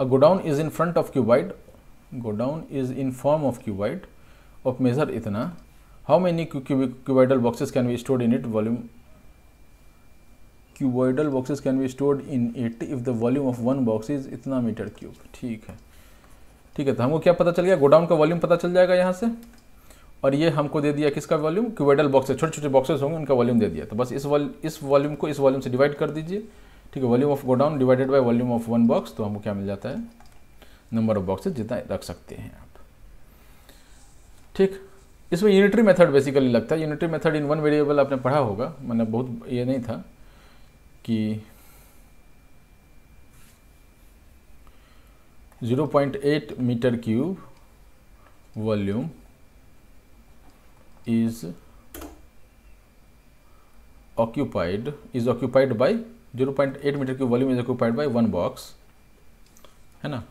[SPEAKER 1] a godown is in front of cuboid godown is in form of cuboid of measure इतना how many cuboidal boxes can be stored in it volume cuboidal boxes can be stored in it if the volume of one box is इतना metre cube ठीक है ठीक है तो हमको क्या पता चल गया गोडाउन का वॉल्यूम पता चल जाएगा यहाँ से और ये हमको दे दिया किसका वॉल्यूम क्यूबेडल बॉक्सेस छोटे छोटे बॉक्सेस होंगे उनका वॉल्यूम दे दिया तो बस इस वॉल इस वॉल्यूम को इस वॉल्यूम से डिवाइड कर दीजिए ठीक है volume of godown divided by volume of one box तो हमको क्या मिल जाता है नंबर ऑफ बॉक्सेज जितना रख सकते हैं आप ठीक इसमें यूनिटरी मेथड बेसिकली लगता है unitary method in one variable आपने पढ़ा होगा मैंने बहुत ये नहीं था कि zero point eight metre cube volume is occupied is occupied by eight metre cube volume is occupied by one box है ना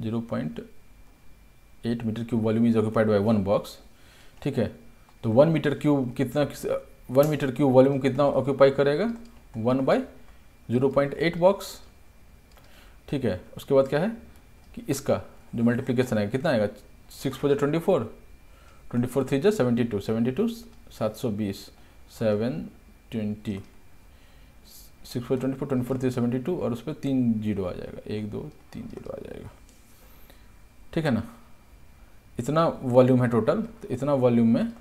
[SPEAKER 1] zero point eight metre cube volume is occupied by one box ठीक है तो one metre cube कितना one metre cube volume कितना occupy करेगा one by zero point eight box ठीक है उसके बाद क्या है कि इसका जो मल्टीप्लीकेशन आएगा कितना आएगा सिक्स फोर जो twenty four twenty four three जो सेवेंटी टू सेवेंटी टू सात सौ बीस seven twenty six four twenty four twenty four three seventy two और उस पर तीन जीरो आ जाएगा एक दो तीन जीरो आ जाएगा ठीक है ना इतना वॉल्यूम है टोटल तो इतना वॉल्यूम में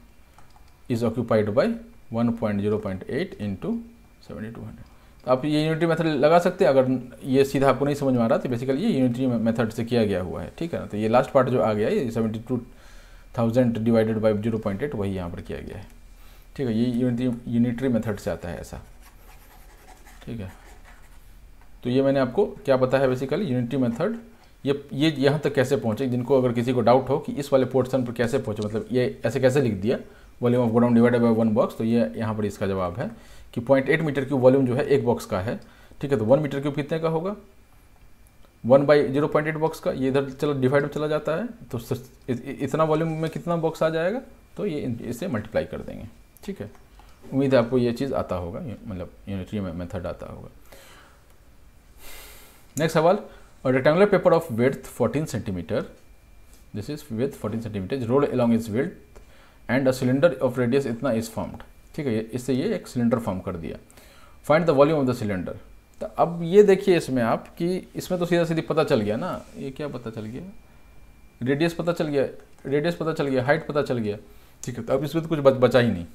[SPEAKER 1] is occupied by one point zero point eight into seventy two hundred आप ये यूनिटरी मेथड लगा सकते हैं अगर ये सीधा आपको नहीं समझ में आ रहा तो बेसिकली ये यूनिटरी मेथड से किया गया हुआ है ठीक है ना तो ये लास्ट पार्ट जो आ गया ये seventy two thousand divided by zero point eight वही यहाँ पर किया गया है ठीक है ये यूनिटरी यूनिटरी मेथड से आता है ऐसा ठीक है तो ये मैंने आपको क्या बताया बेसिकली यूनिटरी मेथड ये ये यहाँ तक कैसे पहुँचे जिनको अगर किसी को डाउट हो कि इस वाले पोर्सन पर कैसे पहुँचे मतलब ये ऐसे कैसे लिख दिया volume of godown divided by one box तो ये यहाँ पर इसका जवाब है कि point eight metre cube volume जो है एक बॉक्स का है ठीक है तो वन मीटर क्यूब कितने का होगा one by zero point eight box का ये इधर चलो डिवाइड में चला जाता है तो इतना वॉल्यूम में कितना बॉक्स आ जाएगा तो ये इसे मल्टीप्लाई कर देंगे ठीक है उम्मीद है आपको ये चीज़ आता होगा मतलब यूनिटरी मेथड आता होगा नेक्स्ट सवाल rectangular paper of width 14 centimetre this is width 14 centimetre roll along is width and a cylinder of radius इतना इज फॉर्म्ड ठीक है इससे ये एक सिलेंडर फॉर्म कर दिया find the volume of the cylinder तो अब ये देखिए इसमें आप कि इसमें तो सीधा सीधी पता चल गया ना ये क्या पता चल गया रेडियस पता चल गया रेडियस पता चल गया हाइट पता चल गया ठीक है तो अब इसमें तो कुछ बच, बचा ही नहीं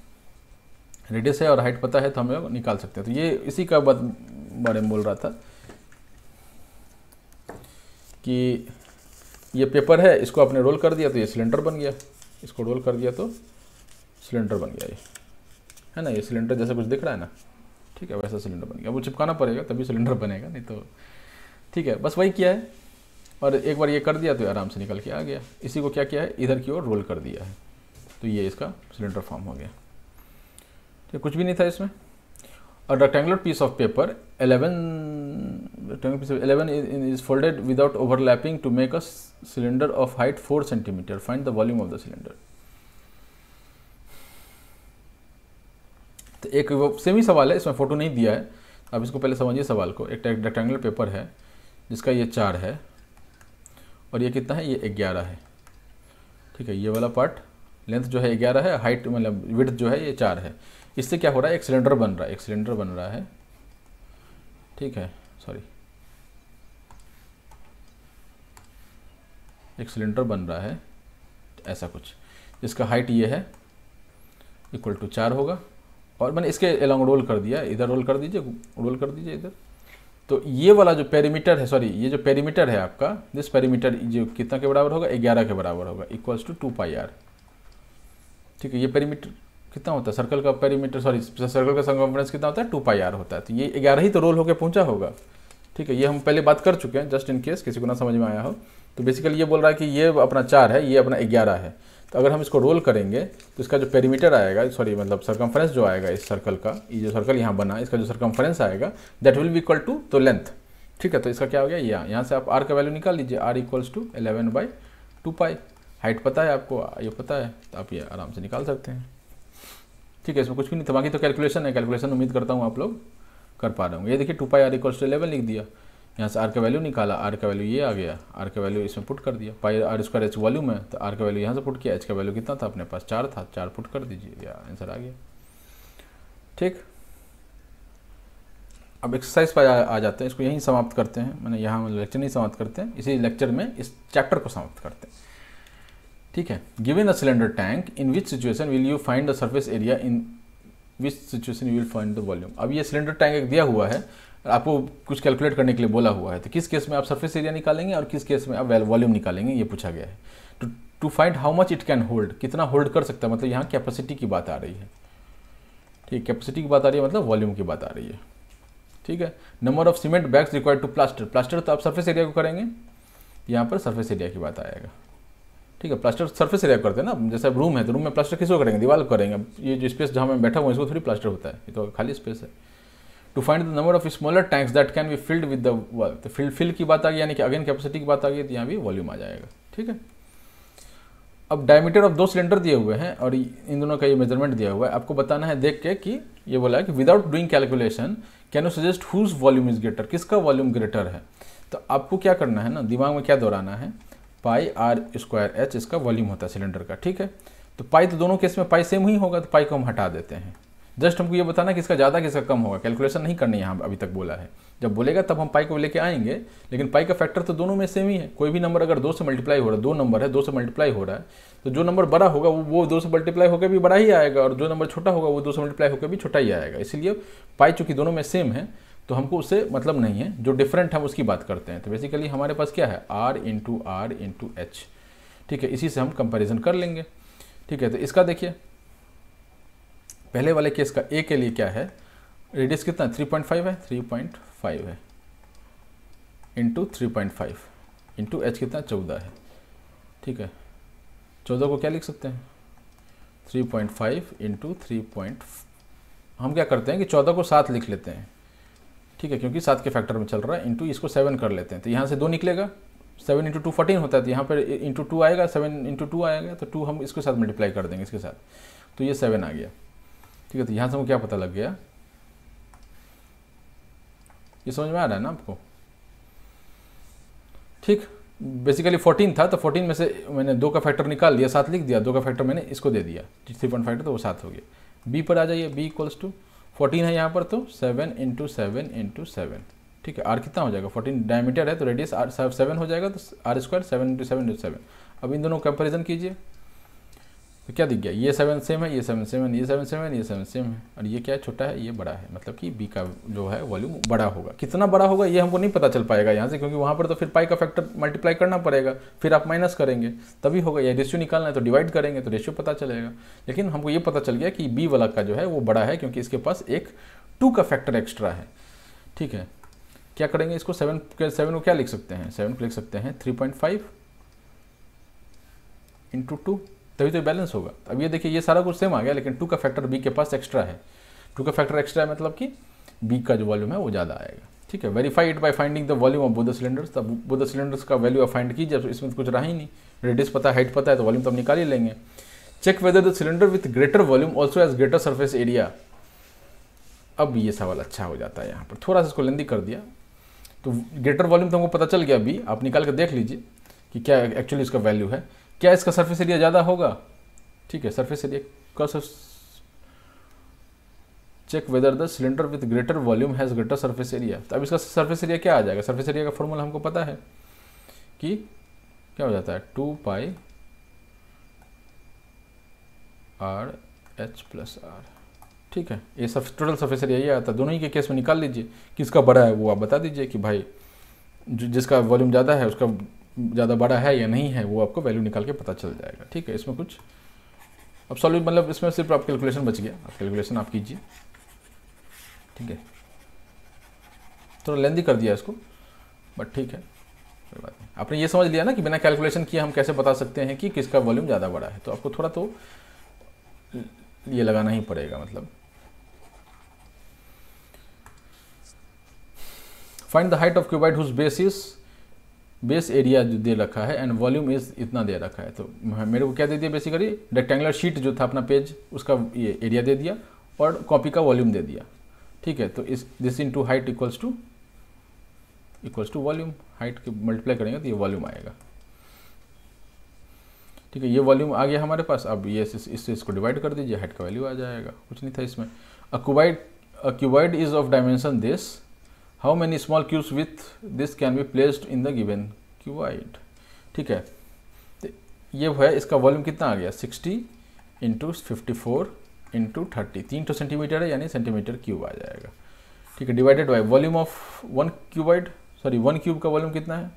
[SPEAKER 1] रेडियस है और हाइट पता है तो हम लोग निकाल सकते हैं तो ये इसी का बात बारे में बोल रहा था कि ये पेपर है इसको आपने रोल कर दिया तो ये सिलेंडर बन गया इसको रोल कर दिया तो सिलेंडर बन गया ये है ना ये सिलेंडर जैसा कुछ दिख रहा है ना ठीक है वैसा सिलेंडर बन गया वो चिपकाना पड़ेगा तभी सिलेंडर बनेगा नहीं तो ठीक है बस वही किया है और एक बार ये कर दिया तो आराम से निकल के आ गया इसी को क्या किया है इधर की ओर रोल कर दिया है तो ये इसका सिलेंडर फॉर्म हो गया तो कुछ भी नहीं था इसमें और rectangular piece of paper eleven rectangular piece eleven is folded without overlapping to make a cylinder of height four centimetre find the volume of the cylinder तो एक वो सेम ही सवाल है इसमें फ़ोटो नहीं दिया है अब इसको पहले समझिए सवाल को एक रेक्टेंगुलर पेपर है जिसका ये चार है और ये कितना है ये ग्यारह है ठीक है ये वाला पार्ट लेंथ जो है ग्यारह है हाइट मतलब विड्थ जो है ये चार है इससे क्या हो रहा है एक सिलेंडर बन रहा है एक सिलेंडर बन रहा है ठीक है सॉरी एक सिलेंडर बन रहा है तो ऐसा कुछ इसका हाइट ये है इक्वल टू चार होगा और मैंने इसके अलॉन्ग रोल कर दिया इधर रोल कर दीजिए रोल कर दीजिए इधर तो ये वाला जो पेरीमीटर है सॉरी ये जो पेरीमीटर है आपका दिस पेरीमीटर जो कितना के बराबर होगा ग्यारह के बराबर होगा equals to two pi r ठीक है ये पेरीमीटर कितना होता है सर्कल का पेरीमीटर सॉरी सर्कल का सर्कम्फ्रेंस कितना होता है टू पाई आर होता है तो ये ग्यारह ही तो रोल होकर पहुंचा होगा ठीक है ये हम पहले बात कर चुके हैं जस्ट इन केस किसी को ना समझ में आया हो तो बेसिकली ये बोल रहा है कि ये अपना चार है ये अपना ग्यारह है तो अगर हम इसको रोल करेंगे तो इसका जो पेरीमीटर आएगा सॉरी मतलब सर्कम्फ्रेंस जो आएगा इस सर्कल का ये जो सर्कल यहाँ बना इसका जो सर्कम्फ्रेंस आएगा दैट विल भी इक्वल टू तो लेंथ ठीक है तो इसका क्या हो गया यहाँ यहाँ से आप आर का वैल्यू निकाल लीजिए r equals to eleven by two pi height पता है आपको ये पता है तो आप ये आराम से निकाल सकते हैं ठीक है इसमें कुछ भी नहीं था बाकी तो कैलकुलेशन है कैलकुलेशन उम्मीद करता हूँ आप लोग कर पा रहे होंगे ये देखिए two pi r equals to eleven लिख दिया यहाँ से आर का वैल्यू निकाला आर का वैल्यू ये आ गया आर का वैल्यू इसमें पुट कर दिया pi are square h volume है तो आर का वैल्यू यहाँ से पुट किया एच का वैल्यू कितना था अपने पास चार था चार पुट कर दीजिए या आंसर आ गया ठीक अब एक्सरसाइज पर आ, जाते हैं इसको यहीं समाप्त करते हैं मैंने यहाँ लेक्चर नहीं समाप्त करते हैं इसी लेक्चर में इस चैप्टर को समाप्त करते हैं ठीक है given a cylinder tank in which situation will you find the surface area in which situation you will find the volume अब ये सिलेंडर टैंक एक दिया हुआ है आपको कुछ कैलकुलेट करने के लिए बोला हुआ है तो किस केस में आप सरफेस एरिया निकालेंगे और किस केस में आप वॉल्यूम निकालेंगे ये पूछा गया है to to find how much it can hold कितना होल्ड कर सकता है मतलब यहाँ कैपेसिटी मतलब की बात आ रही है ठीक है कैपेसिटी की बात आ रही है मतलब वॉल्यूम की बात आ रही है ठीक है number of cement bags required to plaster plaster तो आप सर्फेस एरिया को करेंगे यहाँ पर सर्फेस एरिया की बात आएगा ठीक है प्लास्टर सर्फेस एरिया करते हैं ना जैसे रूम है तो रूम में प्लास्टर किसको करेंगे दीवार को करेंगे ये जो स्पेस जहाँ मैं बैठा हुआ इसको थोड़ी प्लास्टर होता है ये तो खाली स्पेस है to find the number of smaller tanks that can be filled with the work तो फिल्ड फिल की बात आ गई यानी कि अगेन कैपेसिटी की बात आ गई तो यहाँ भी वॉल्यूम आ जाएगा ठीक है अब डायमीटर ऑफ दो सिलेंडर दिए हुए हैं और इन दोनों का ये मेजरमेंट दिया हुआ है आपको बताना है देख के कि ये बोला है कि without doing calculation can you suggest whose volume is greater किसका वॉल्यूम ग्रेटर है तो आपको क्या करना है ना दिमाग में क्या दोहराना है पाई आर स्क्वायर एच इसका वॉल्यूम होता है सिलेंडर का ठीक है तो पाई तो दोनों केस में पाई सेम ही होगा तो पाई को हम हटा देते हैं जस्ट हमको ये बताना कि इसका ज़्यादा किसका कम होगा कैलकुलेशन नहीं करनी यहाँ अभी तक बोला है जब बोलेगा तब हम पाई को लेके आएंगे लेकिन पाई का फैक्टर तो दोनों में सेम ही है कोई भी नंबर अगर दो से मल्टीप्लाई हो रहा है दो नंबर है दो से मल्टीप्लाई हो रहा है तो जो नंबर बड़ा होगा वो वो दो से मल्टीप्लाई होकर भी बड़ा ही आएगा और जो नंबर छोटा होगा वो दो से मल्टीप्लाई होकर भी छोटा ही आएगा इसलिए पाई चूँकि दोनों में सेम है तो हमको उससे मतलब नहीं है जो डिफरेंट हम उसकी बात करते हैं तो बेसिकली हमारे पास क्या है r into r into h ठीक है इसी से हम कंपेरिजन कर लेंगे ठीक है तो इसका देखिए पहले वाले केस का ए के लिए क्या है रेडियस कितना थ्री पॉइंट फाइव है थ्री पॉइंट फाइव है into three point five into h कितना चौदह है ठीक है चौदह को क्या लिख सकते हैं three point five into three point हम क्या करते हैं कि चौदह को सात लिख लेते हैं ठीक है क्योंकि सात के फैक्टर में चल रहा है इंटू इसको सेवन कर लेते हैं तो यहाँ से दो निकलेगा सेवन इंटू टू फोर्टीन होता है तो यहाँ पर इंटू टू आएगा सेवन इंटू टू आएगा तो टू हम इसके साथ मल्टीप्लाई कर देंगे इसके साथ तो ये सेवन आ गया ठीक है तो यहाँ से हमको क्या पता लग गया ये समझ में आ रहा है ना आपको ठीक बेसिकली 14 था तो 14 में से मैंने दो का फैक्टर निकाल दिया साथ लिख दिया दो का फैक्टर मैंने इसको दे दिया थ्री पॉइंट फैक्टर तो वो साथ हो गया बी पर आ जाइए बी इक्वल्स टू फोर्टीन है यहाँ पर तो seven into seven into seven ठीक है आर कितना हो जाएगा फोर्टीन डायमीटर है तो रेडियस आर सेवन हो जाएगा तो r square seven into seven into seven अब इन दोनों कंपेरिजन कीजिए तो क्या दिख गया ये सेवन सेम है ये सेवन सेवन ये सेवन सेवन ये सेवन सेम है और ये क्या है छोटा है ये बड़ा है मतलब कि बी का जो है वॉल्यूम बड़ा होगा कितना बड़ा होगा ये हमको नहीं पता चल पाएगा यहाँ से क्योंकि वहाँ पर तो फिर पाई का फैक्टर मल्टीप्लाई करना पड़ेगा फिर आप माइनस करेंगे तभी होगा या रेशियो निकालना है तो डिवाइड करेंगे तो रेशियो पता चलेगा लेकिन हमको ये पता चल गया कि बी वाला का जो है वो बड़ा है क्योंकि इसके पास एक टू का फैक्टर एक्स्ट्रा है ठीक है क्या करेंगे इसको सेवन सेवन को क्या लिख सकते हैं सेवन को लिख सकते हैं three point five into two तभी तो बैलेंस होगा अब ये देखिए ये सारा कुछ सेम आ गया लेकिन टू का फैक्टर बी के पास एक्स्ट्रा है टू का फैक्टर एक्स्ट्रा है मतलब कि बी का जो वॉल्यूम है वो ज़्यादा आएगा ठीक है verify it by finding the volume of both cylinders तब बोध सिलेंडर्स का वैल्यू आप फाइंड कीजिए इसमें कुछ रहा ही नहीं रेडियस पता हाइट पता है तो वॉल्यूम तो हम निकाल ही लेंगे check whether the cylinder with greater volume also has greater surface area अब ये सवाल अच्छा हो जाता है यहाँ पर थोड़ा सा इसको लेंदी कर दिया तो ग्रेटर वॉल्यूम तो हमको पता चल गया अभी आप निकाल कर देख लीजिए कि क्या एक्चुअली इसका वैल्यू है क्या इसका सरफेस एरिया ज़्यादा होगा ठीक है सरफेस एरिया का सब check whether the cylinder with greater volume has greater surface area तो अब इसका सरफेस एरिया क्या आ जाएगा सरफेस एरिया का फॉर्मूला हमको पता है कि क्या हो जाता है two pi R H plus are ठीक है ये सर्फ टोटल सरफेस एरिया ये आता है दोनों ही के केस में निकाल लीजिए किसका बड़ा है वो आप बता दीजिए कि भाई जिसका वॉल्यूम ज़्यादा है उसका ज़्यादा बड़ा है या नहीं है वो आपको वैल्यू निकाल के पता चल जाएगा ठीक है इसमें कुछ अब सॉल्यूट मतलब इसमें सिर्फ आप कैलकुलेशन बच गया आप कैलकुलेशन आप कीजिए ठीक है थोड़ा लेंदी कर दिया इसको बट ठीक है कोई बात नहीं आपने ये समझ लिया ना कि बिना कैलकुलेशन किए हम कैसे बता सकते हैं कि किसका वॉल्यूम ज़्यादा बड़ा है तो आपको थोड़ा तो ये लगाना ही पड़ेगा मतलब find the height of cuboid whose basis base area जो दे रखा है एंड वॉल्यूम इज इतना दे रखा है तो मेरे को क्या दे दिया बेसिकली रेक्टेंगुलर शीट जो था अपना पेज उसका ये एरिया दे दिया और कॉपी का वॉल्यूम दे दिया ठीक है तो इस this in to height equals to equals to volume height के मल्टीप्लाई करेंगे तो ये वॉल्यूम आएगा ठीक है ये वॉल्यूम आ गया हमारे पास अब ये इससे इस, इसको डिवाइड कर दीजिए हाइट का वैल्यू आ जाएगा कुछ नहीं था इसमें a cuboid a cuboid is of dimension this how many small cubes with this can be placed in the given cuboid ठीक है तो ये है इसका वॉल्यूम कितना आ गया 60 into fifty four into thirty तीन टू तो सेंटीमीटर है यानी सेंटीमीटर क्यूब आ जाएगा ठीक है divided by volume of one cuboid sorry one cube का वॉल्यूम कितना है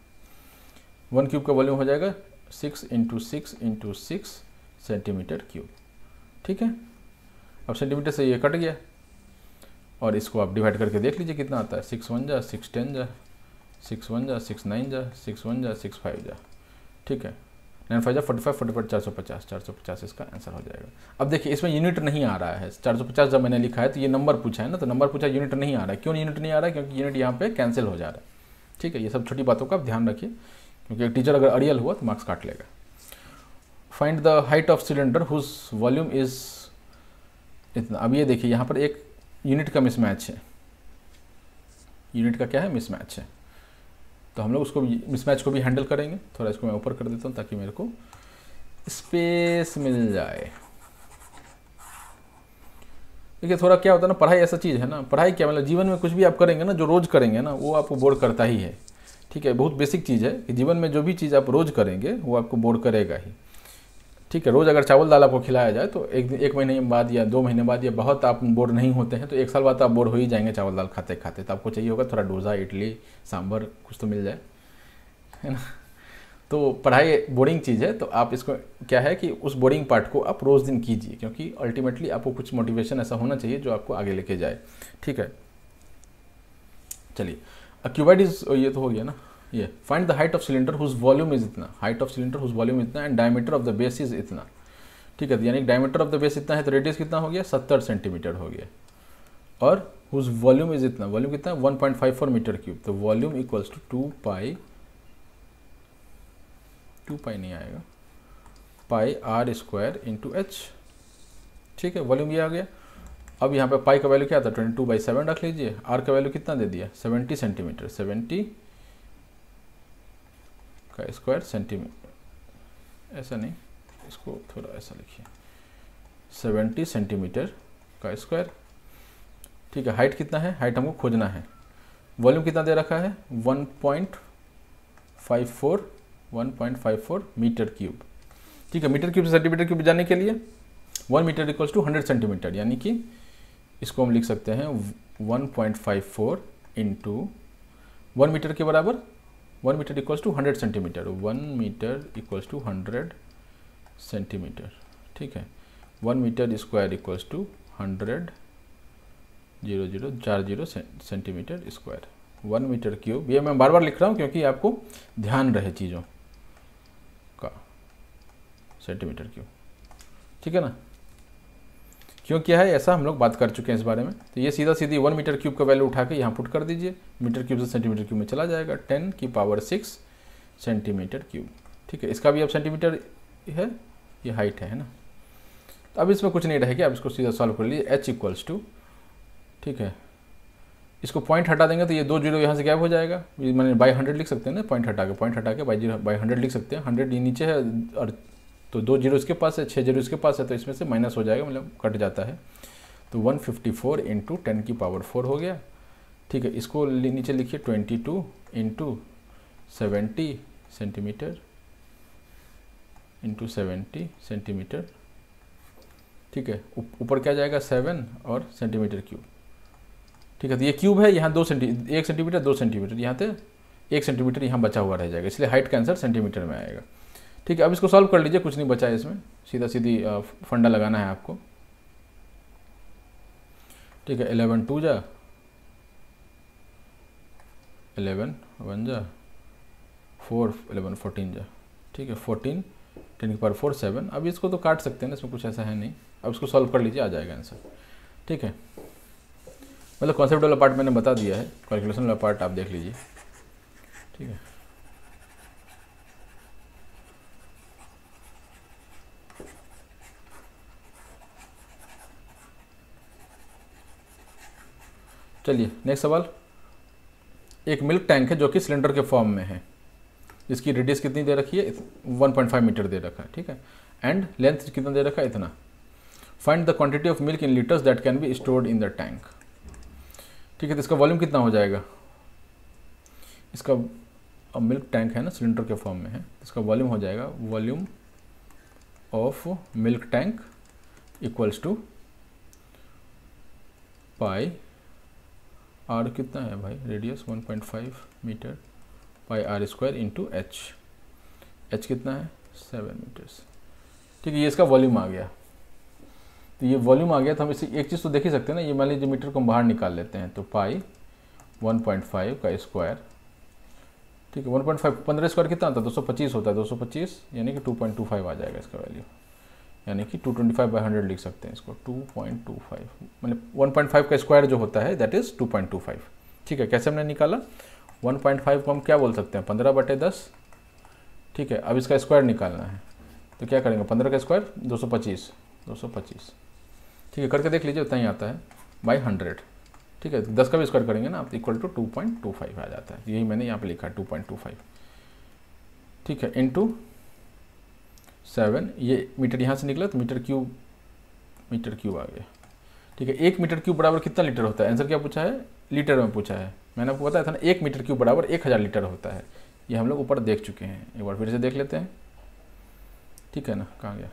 [SPEAKER 1] वन क्यूब का वॉल्यूम हो जाएगा six into six into six centimetre cube ठीक है अब सेंटीमीटर से ये कट गया और इसको आप डिवाइड करके देख लीजिए कितना आता है सिक्स वन जा सिक्स टेन जा सिक्स वन जा सिक्स नाइन जा सिक्स वन जा सिक्स फाइव जा ठीक है नाइन फाइव जा फोर्टी फाइव फोर्टी फाइव चार सौ पचास चार सौ पचास इसका आंसर हो जाएगा अब देखिए इसमें यूनिट नहीं आ रहा है चार सौ पचास जब मैंने लिखा है तो ये नंबर पूछा है ना तो नंबर पूछा यूनिट नहीं आ रहा है क्यों यूनिट नहीं आ रहा है क्योंकि यूनिट यहाँ पे कैंसिल हो जा रहा है ठीक है ये सब छोटी बातों का आप ध्यान रखिए क्योंकि टीचर अगर अड़ियल हुआ तो मार्क्स काट लेगा find the height of cylinder whose volume is इतना अब ये देखिए यहाँ पर एक यूनिट का मिसमैच है यूनिट का क्या है मिसमैच है तो हम लोग उसको मिसमैच को भी हैंडल करेंगे थोड़ा इसको मैं ऊपर कर देता हूँ ताकि मेरे को स्पेस मिल जाए देखिए थोड़ा क्या होता है ना पढ़ाई ऐसा चीज़ है ना पढ़ाई क्या मतलब जीवन में कुछ भी आप करेंगे ना जो रोज़ करेंगे ना वो आपको बोर करता ही है ठीक है बहुत बेसिक चीज़ है कि जीवन में जो भी चीज़ आप रोज़ करेंगे वो आपको बोर करेगा ही ठीक है रोज़ अगर चावल दाल आपको खिलाया जाए तो एक दिन एक महीने बाद या दो महीने बाद या बहुत आप बोर नहीं होते हैं तो एक साल बाद तो आप बोर हो ही जाएंगे चावल दाल खाते खाते तो आपको चाहिए होगा थोड़ा डोसा इडली सांभर कुछ तो मिल जाए है ना तो पढ़ाई बोरिंग चीज़ है तो आप इसको क्या है कि उस बोरिंग पार्ट को आप रोज़ दिन कीजिए क्योंकि अल्टीमेटली आपको कुछ मोटिवेशन ऐसा होना चाहिए जो आपको आगे लेके जाए ठीक है चलिए क्यूबाइड ये तो हो गया ना ये find the height of cylinder whose volume is इतना height of cylinder whose volume इतना and diameter of the base is इतना ठीक है तो यानी डायमीटर ऑफ द बेस इतना है तो रेडियस कितना हो गया सत्तर सेंटीमीटर हो गया और हुज वॉल्यूम इज इतना वॉल्यूम कितना one point five four metre cube तो volume equals to two pi two pi नहीं आएगा pi are square into h ठीक है वॉल्यूम ये आ गया अब यहाँ पे पाई का वैल्यू क्या था ट्वेंटी टू बाई सेवन रख लीजिए आर का वैल्यू कितना दे दिया सेवेंटी सेंटीमीटर सेवेंटी का स्क्वायर सेंटीमीटर ऐसा नहीं इसको थोड़ा ऐसा लिखिए सेवेंटी सेंटीमीटर का स्क्वायर ठीक है हाइट कितना है हाइट हमको खोजना है वॉल्यूम कितना दे रखा है one point five four one point five four metre cube ठीक है मीटर क्यूब से सेंटीमीटर क्यूब जाने के लिए one metre equals to hundred centimetre यानी कि इसको हम लिख सकते हैं one point five four into one metre के बराबर one metre equals to hundred centimetre one metre equals to hundred centimetre ठीक है one metre square equals to hundred zero zero चार zero centimetre square one metre cube ये मैं बार बार लिख रहा हूँ क्योंकि आपको ध्यान रहे चीज़ों का सेंटीमीटर क्यूब ठीक है ना क्यों क्या है ऐसा हम लोग बात कर चुके हैं इस बारे में तो ये सीधा सीधी वन मीटर क्यूब का वैल्यू उठा के यहाँ पुट कर दीजिए मीटर क्यूब से सेंटीमीटर क्यूब में चला जाएगा टेन की पावर सिक्स सेंटीमीटर क्यूब ठीक है इसका भी अब सेंटीमीटर है ये हाइट है ना तो अब इसमें कुछ नहीं रहेगा अब इसको सीधा सॉल्व कर लीजिए एच इक्वल्स टू ठीक है इसको पॉइंट हटा देंगे तो ये दो जीरो यहाँ से गैप हो जाएगा मैंने बाई हंड्रेड लिख सकते हैं ना पॉइंट हटा के पॉइंट हटा के बाई जीरो बाई हंड्रेड लिख सकते हैं हंड्रेड ये नीचे है और तो दो जीरो इसके पास है छः जीरो इसके पास है तो इसमें से माइनस हो जाएगा मतलब कट जाता है तो 154 फिफ्टी फोर इंटू टेन की पावर फोर हो गया ठीक है इसको नीचे लिखिए 22 two into seventy centimetre into seventy centimetre ठीक है ऊपर क्या जाएगा सेवन और सेंटीमीटर क्यूब ठीक है तो ये क्यूब है यहाँ दो सेंटी एक सेंटीमीटर दो सेंटीमीटर यहाँ पे एक सेंटीमीटर यहाँ बचा हुआ रह जाएगा इसलिए हाइट का आंसर सेंटीमीटर में आएगा ठीक है अब इसको सॉल्व कर लीजिए कुछ नहीं बचा है इसमें सीधा सीधी फंडा लगाना है आपको ठीक है एलेवन टू जा एलेवन वन जा फोर एलेवन फोर्टीन जा ठीक है फोर्टीन टेन के पावर फोर सेवन अब इसको तो काट सकते हैं ना इसमें कुछ ऐसा है नहीं अब इसको सॉल्व कर लीजिए आ जाएगा आंसर ठीक है मतलब कॉन्सेप्ट वाला पार्ट मैंने बता दिया है कैलकुलेशन वाला पार्ट आप देख लीजिए ठीक है चलिए नेक्स्ट सवाल एक मिल्क टैंक है जो कि सिलेंडर के फॉर्म में है इसकी रेडियस कितनी दे रखी है 1.5 मीटर दे रखा है ठीक है एंड लेंथ कितना दे रखा है इतना find the quantity of milk in litres that can be stored in the tank ठीक है तो इसका वॉल्यूम कितना हो जाएगा इसका अब मिल्क टैंक है ना सिलेंडर के फॉर्म में है इसका वॉल्यूम हो जाएगा volume of milk tank equals to pi r कितना है भाई radius 1.5 metre pi are square into h h कितना है सेवन मीटर्स ठीक है ये इसका वॉल्यूम आ गया तो ये वॉल्यूम आ गया तो हम इसे एक चीज़ तो देख ही सकते हैं ना ये मान लीजिए मीटर को हम बाहर निकाल लेते हैं तो पाई 1.5 का स्क्वायर ठीक है 1.5 पंद्रह स्क्वायर कितना आता है 225 होता है 225 यानी कि 2.25 आ जाएगा इसका वैल्यू यानी कि 225 ट्वेंटी फाइव बाई हंड्रेड लिख सकते हैं इसको 2.25 मतलब 1.5 का स्क्वायर जो होता है दैट इज़ 2.25 ठीक है कैसे हमने निकाला 1.5 को हम क्या बोल सकते हैं 15 बटे दस ठीक है अब इसका स्क्वायर निकालना है तो क्या करेंगे 15 का स्क्वायर 225 225 ठीक है करके देख लीजिए उतना ही आता है बाई हंड्रेड ठीक है दस का भी स्क्वायर करेंगे ना आप equal to two point two five आ जाता है यही मैंने यहाँ पर लिखा है टू पॉइंट टू फाइव ठीक है इंटू सेवन ये मीटर यहाँ से निकला तो मीटर क्यूब मीटर क्यूब आ गया ठीक है एक मीटर क्यूब बराबर कितना लीटर होता है आंसर क्या पूछा है लीटर में पूछा है मैंने आपको बताया था ना एक मीटर क्यूब बराबर एक हज़ार लीटर होता है ये हम लोग ऊपर देख चुके हैं एक बार फिर से देख लेते हैं ठीक है ना कहाँ गया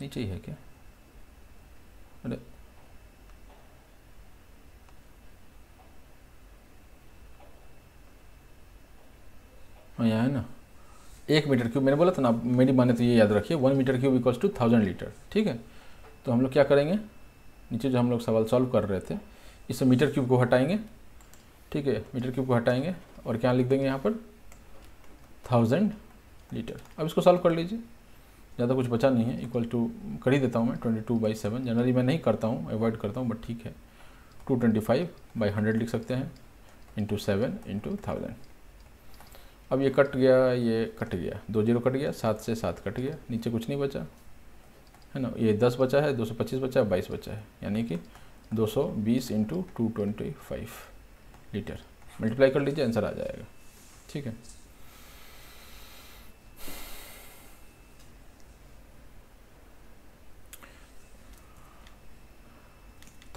[SPEAKER 1] नीचे ही है क्या अरे यहाँ है ना एक मीटर क्यूब मैंने बोला था ना मेरी माने तो ये याद रखिए one metre cube equals to thousand litre ठीक है तो हम लोग क्या करेंगे नीचे जो हम लोग सवाल सॉल्व कर रहे थे इससे मीटर क्यूब को हटाएंगे ठीक है मीटर क्यूब को हटाएंगे और क्या लिख देंगे यहाँ पर थाउजेंड लीटर अब इसको सॉल्व कर लीजिए ज़्यादा कुछ बचा नहीं है इक्वल टू कर ही देता हूँ मैं twenty two by seven generally मैं नहीं करता हूँ अवॉइड करता हूँ बट ठीक है two twenty five by hundred लिख सकते हैं इंटू सेवन इंटू थाउजेंड अब ये कट गया ये कट गया दो जीरो कट गया सात से सात कट गया नीचे कुछ नहीं बचा है ना ये दस बचा है दो सौ पच्चीस बचा है बाईस बचा है यानी कि दो सौ बीस into two twenty five litre multiply कर लीजिए आंसर आ जाएगा ठीक है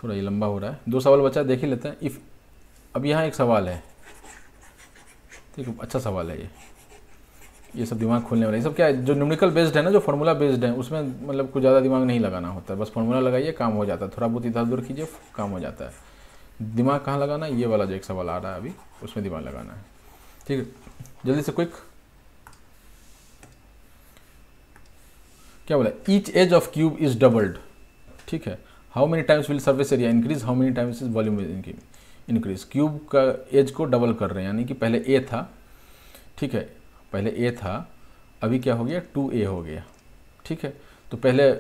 [SPEAKER 1] थोड़ा ये लंबा हो रहा है दो सवाल बचा देख ही लेते हैं इफ़ अब यहाँ एक सवाल है ठीक तो है अच्छा सवाल है ये ये सब दिमाग खोलने वाला ये सब क्या है जो न्यूमिकल बेस्ड है ना जो फार्मूला बेस्ड है उसमें मतलब कुछ ज़्यादा दिमाग नहीं लगाना होता है बस फार्मूला लगाइए काम हो जाता है थोड़ा बहुत इधर उधर कीजिए काम हो जाता है दिमाग कहाँ लगाना है ये वाला जो एक सवाल आ रहा है अभी उसमें दिमाग लगाना है ठीक है जल्दी से क्विक क्या बोला each edge of cube is doubled ठीक है how many times will surface area increase how many times is volume is increase increase cube का एज को डबल कर रहे हैं यानी कि पहले ए था ठीक है पहले ए था अभी क्या हो गया टू ए हो गया ठीक है तो पहले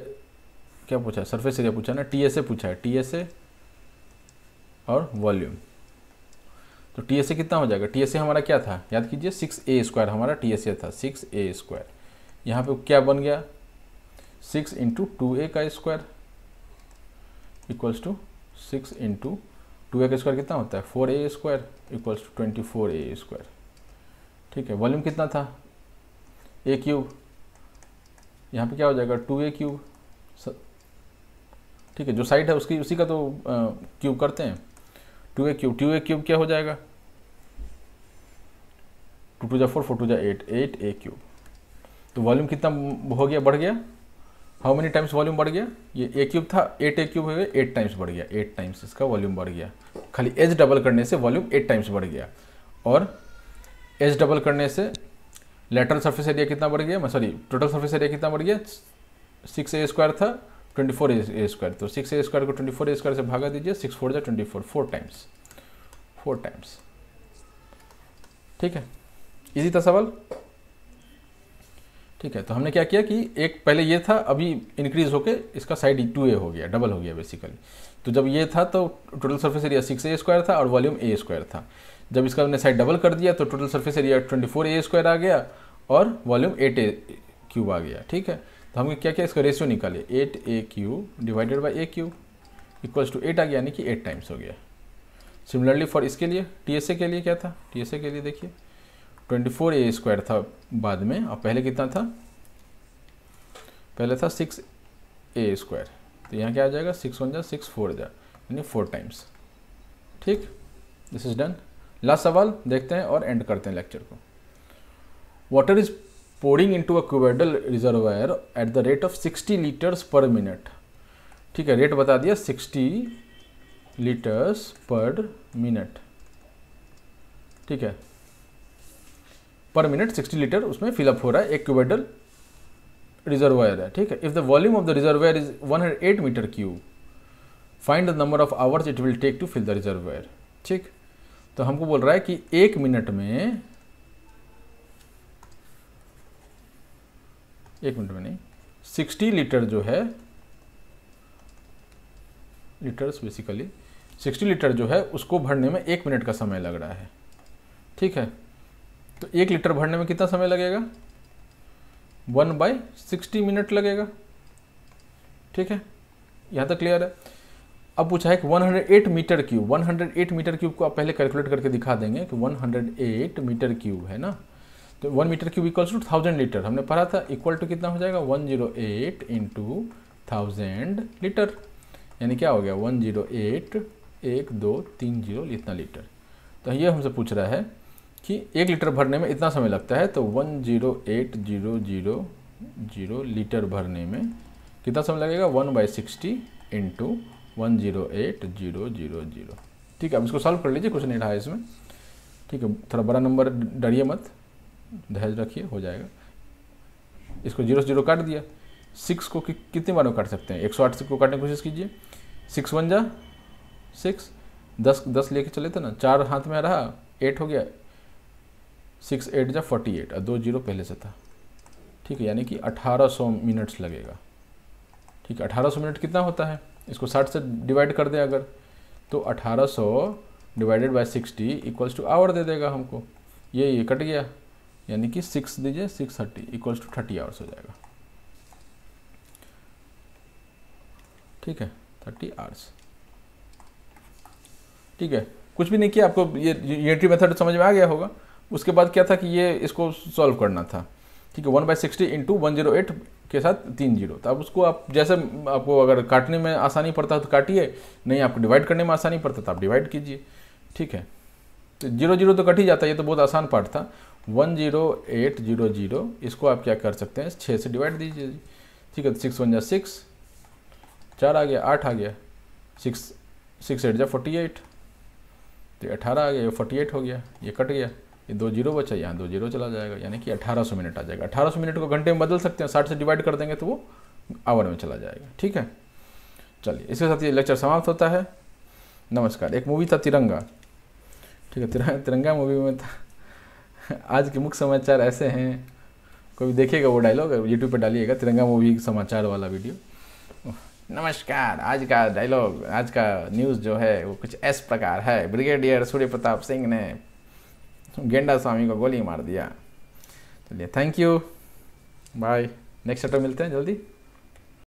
[SPEAKER 1] क्या पूछा है सरफेस एरिया पूछा ना टी एस ए पूछा है टी एस ए और वॉल्यूम तो टी एस ए कितना हो जाएगा टी एस ए हमारा क्या था याद कीजिए सिक्स ए स्क्वायर हमारा टी एस ए था सिक्स ए स्क्वायर यहाँ पे क्या बन गया सिक्स इंटू टू ए का square equals to six into two a का स्क्वायर कितना होता है four a square equals to twenty four a square ठीक है वॉल्यूम कितना था ए क्यूब यहाँ पे क्या हो जाएगा टू ए क्यूब ठीक है जो साइड है उसकी उसी का तो क्यूब करते हैं टू ए क्यूब टू ए क्यूब क्या हो जाएगा टू टू जा फोर फोर टू जा एट एट ए क्यूब तो वॉल्यूम कितना हो गया बढ़ गया हाउ मेनी टाइम्स वॉल्यूम बढ़ गया ये ए क्यूब था एट ए क्यूब हो गया एट टाइम्स बढ़ गया एट टाइम्स इसका वॉल्यूम बढ़ गया खाली एज डबल करने से वॉल्यूम एट टाइम्स बढ़ गया और एज डबल करने से लेटरल सर्फेस एरिया कितना बढ़ गया मैं सॉरी टोटल सर्फेस एरिया कितना बढ़ गया सिक्स ए स्क्वायर था ट्वेंटी फोर ए स्क्वायर तो सिक्स ए स्क्वायर को ट्वेंटी फोर ए स्क्वायर से भागा दीजिए सिक्स फोर जा twenty four four times four times ठीक है इजी था सवाल ठीक है तो हमने क्या किया कि एक पहले ये था अभी इंक्रीज होकर इसका साइड टू ए हो गया डबल हो गया बेसिकली तो जब ये था तो total surface area six a square था और वॉल्यूम ए स्क्वायर था जब इसका हमने साइड डबल कर दिया तो total surface area twenty four a square आ गया और वॉल्यूम एट ए क्यूब आ गया ठीक है तो हमने क्या किया इसका रेशियो निकाले eight a cube divided by a cube equals to eight आ गया यानी कि एट टाइम्स हो गया सिमिलरली फॉर इसके लिए टी के लिए क्या था टी के लिए देखिए ट्वेंटी फोर ए स्क्वायर था बाद में और पहले कितना था पहले था सिक्स ए स्क्वायर तो यहाँ क्या आ जाएगा सिक्स वन जा सिक्स फोर जा यानी फोर टाइम्स ठीक दिस इज डन लास्ट सवाल देखते हैं और एंड करते हैं लेक्चर को water is pouring into a cuboidal reservoir at the rate of 60 litres per minute ठीक है रेट बता दिया 60 लीटर्स पर मिनट ठीक है पर मिनट 60 लीटर उसमें फिलअप हो रहा है एक क्यूबेडल रिजर्वायर है ठीक है if the volume of the reservoir is 108 metre cube find the number of hours it will take to fill the reservoir ठीक तो हमको बोल रहा है कि एक मिनट में एक मिनट में नहीं सिक्सटी लीटर जो है लीटर्स बेसिकली सिक्सटी लीटर जो है उसको भरने में एक मिनट का समय लग रहा है ठीक है तो एक लीटर भरने में कितना समय लगेगा वन बाई सिक्सटी मिनट लगेगा ठीक है यहाँ तक क्लियर है अब पूछा है कि 108 मीटर क्यूब 108 मीटर क्यूब को आप पहले कैलकुलेट करके दिखा देंगे कि 108 मीटर क्यूब है ना तो 1 metre cube equals to thousand litre हमने पढ़ा था इक्वल टू कितना हो जाएगा 108 zero eight into thousand litre यानी क्या हो गया 108 एक दो तीन जीरो इतना लीटर तो ये हमसे पूछ रहा है कि एक लीटर भरने में इतना समय लगता है तो one zero eight zero zero zero litre भरने में कितना समय लगेगा one by sixty into one zero eight zero zero zero ठीक है अब इसको सॉल्व कर लीजिए कुछ नहीं रहा है इसमें ठीक है थोड़ा बड़ा नंबर डरिए मत दहेज रखिए हो जाएगा इसको जीरो से जीरो काट दिया सिक्स को कि, कितनी बार में काट सकते हैं एक सौ आठ को काटने की कोशिश कीजिए सिक्स वन जा सिक्स दस दस लेके चले थे ना चार हाथ में रहा एट हो गया सिक्स एट जा फोर्टी एट दो जीरो पहले से था ठीक है यानी कि अठारह सौ मिनट्स लगेगा ठीक है अठारह सौ मिनट कितना होता है इसको साठ से डिवाइड कर दें अगर तो अठारह सौ divided by sixty equals to hour दे देगा हमको ये ये कट गया यानी कि सिक्स दीजिए six thirty equals to thirty hours हो जाएगा ठीक है थर्टी आवर्स ठीक है कुछ भी नहीं किया आपको ये एंट्री मेथड समझ में आ गया होगा उसके बाद क्या था कि ये इसको सॉल्व करना था ठीक है one by sixty into one zero eight के साथ तीन जीरो तो अब उसको आप जैसे आपको अगर काटने में आसानी पड़ता है तो काटिए नहीं आपको डिवाइड करने में आसानी पड़ता तो आप डिवाइड कीजिए ठीक है तो जीरो जीरो तो कट ही जाता है ये तो बहुत आसान पार्ट था one zero eight zero zero इसको आप क्या कर सकते हैं छः से डिवाइड दीजिए ठीक है सिक्स तो वन जा सिक्स चार आ गया आठ आ गया सिक्स सिक्स एट जा फोर्टी एट तो अठारह आ गया फोर्टी एट हो गया ये कट गया ये दो जीरो बचा यहाँ दो जीरो चला जाएगा यानी कि 1800 मिनट आ जाएगा 1800 मिनट को घंटे में बदल सकते हैं 60 से डिवाइड कर देंगे तो वो आवर में चला जाएगा ठीक है चलिए इसके साथ ये लेक्चर समाप्त होता है नमस्कार एक मूवी था तिरंगा ठीक है तिरंगा तिरंगा मूवी में था आज के मुख्य समाचार ऐसे हैं कोई देखेगा वो डायलॉग यूट्यूब पर डालिएगा तिरंगा मूवी समाचार वाला वीडियो नमस्कार आज का डायलॉग आज का न्यूज़ जो है वो कुछ ऐस प्रकार है ब्रिगेडियर सूर्य प्रताप सिंह ने गेंडा स्वामी को गोली मार दिया चलिए thank you bye next chapter मिलते हैं जल्दी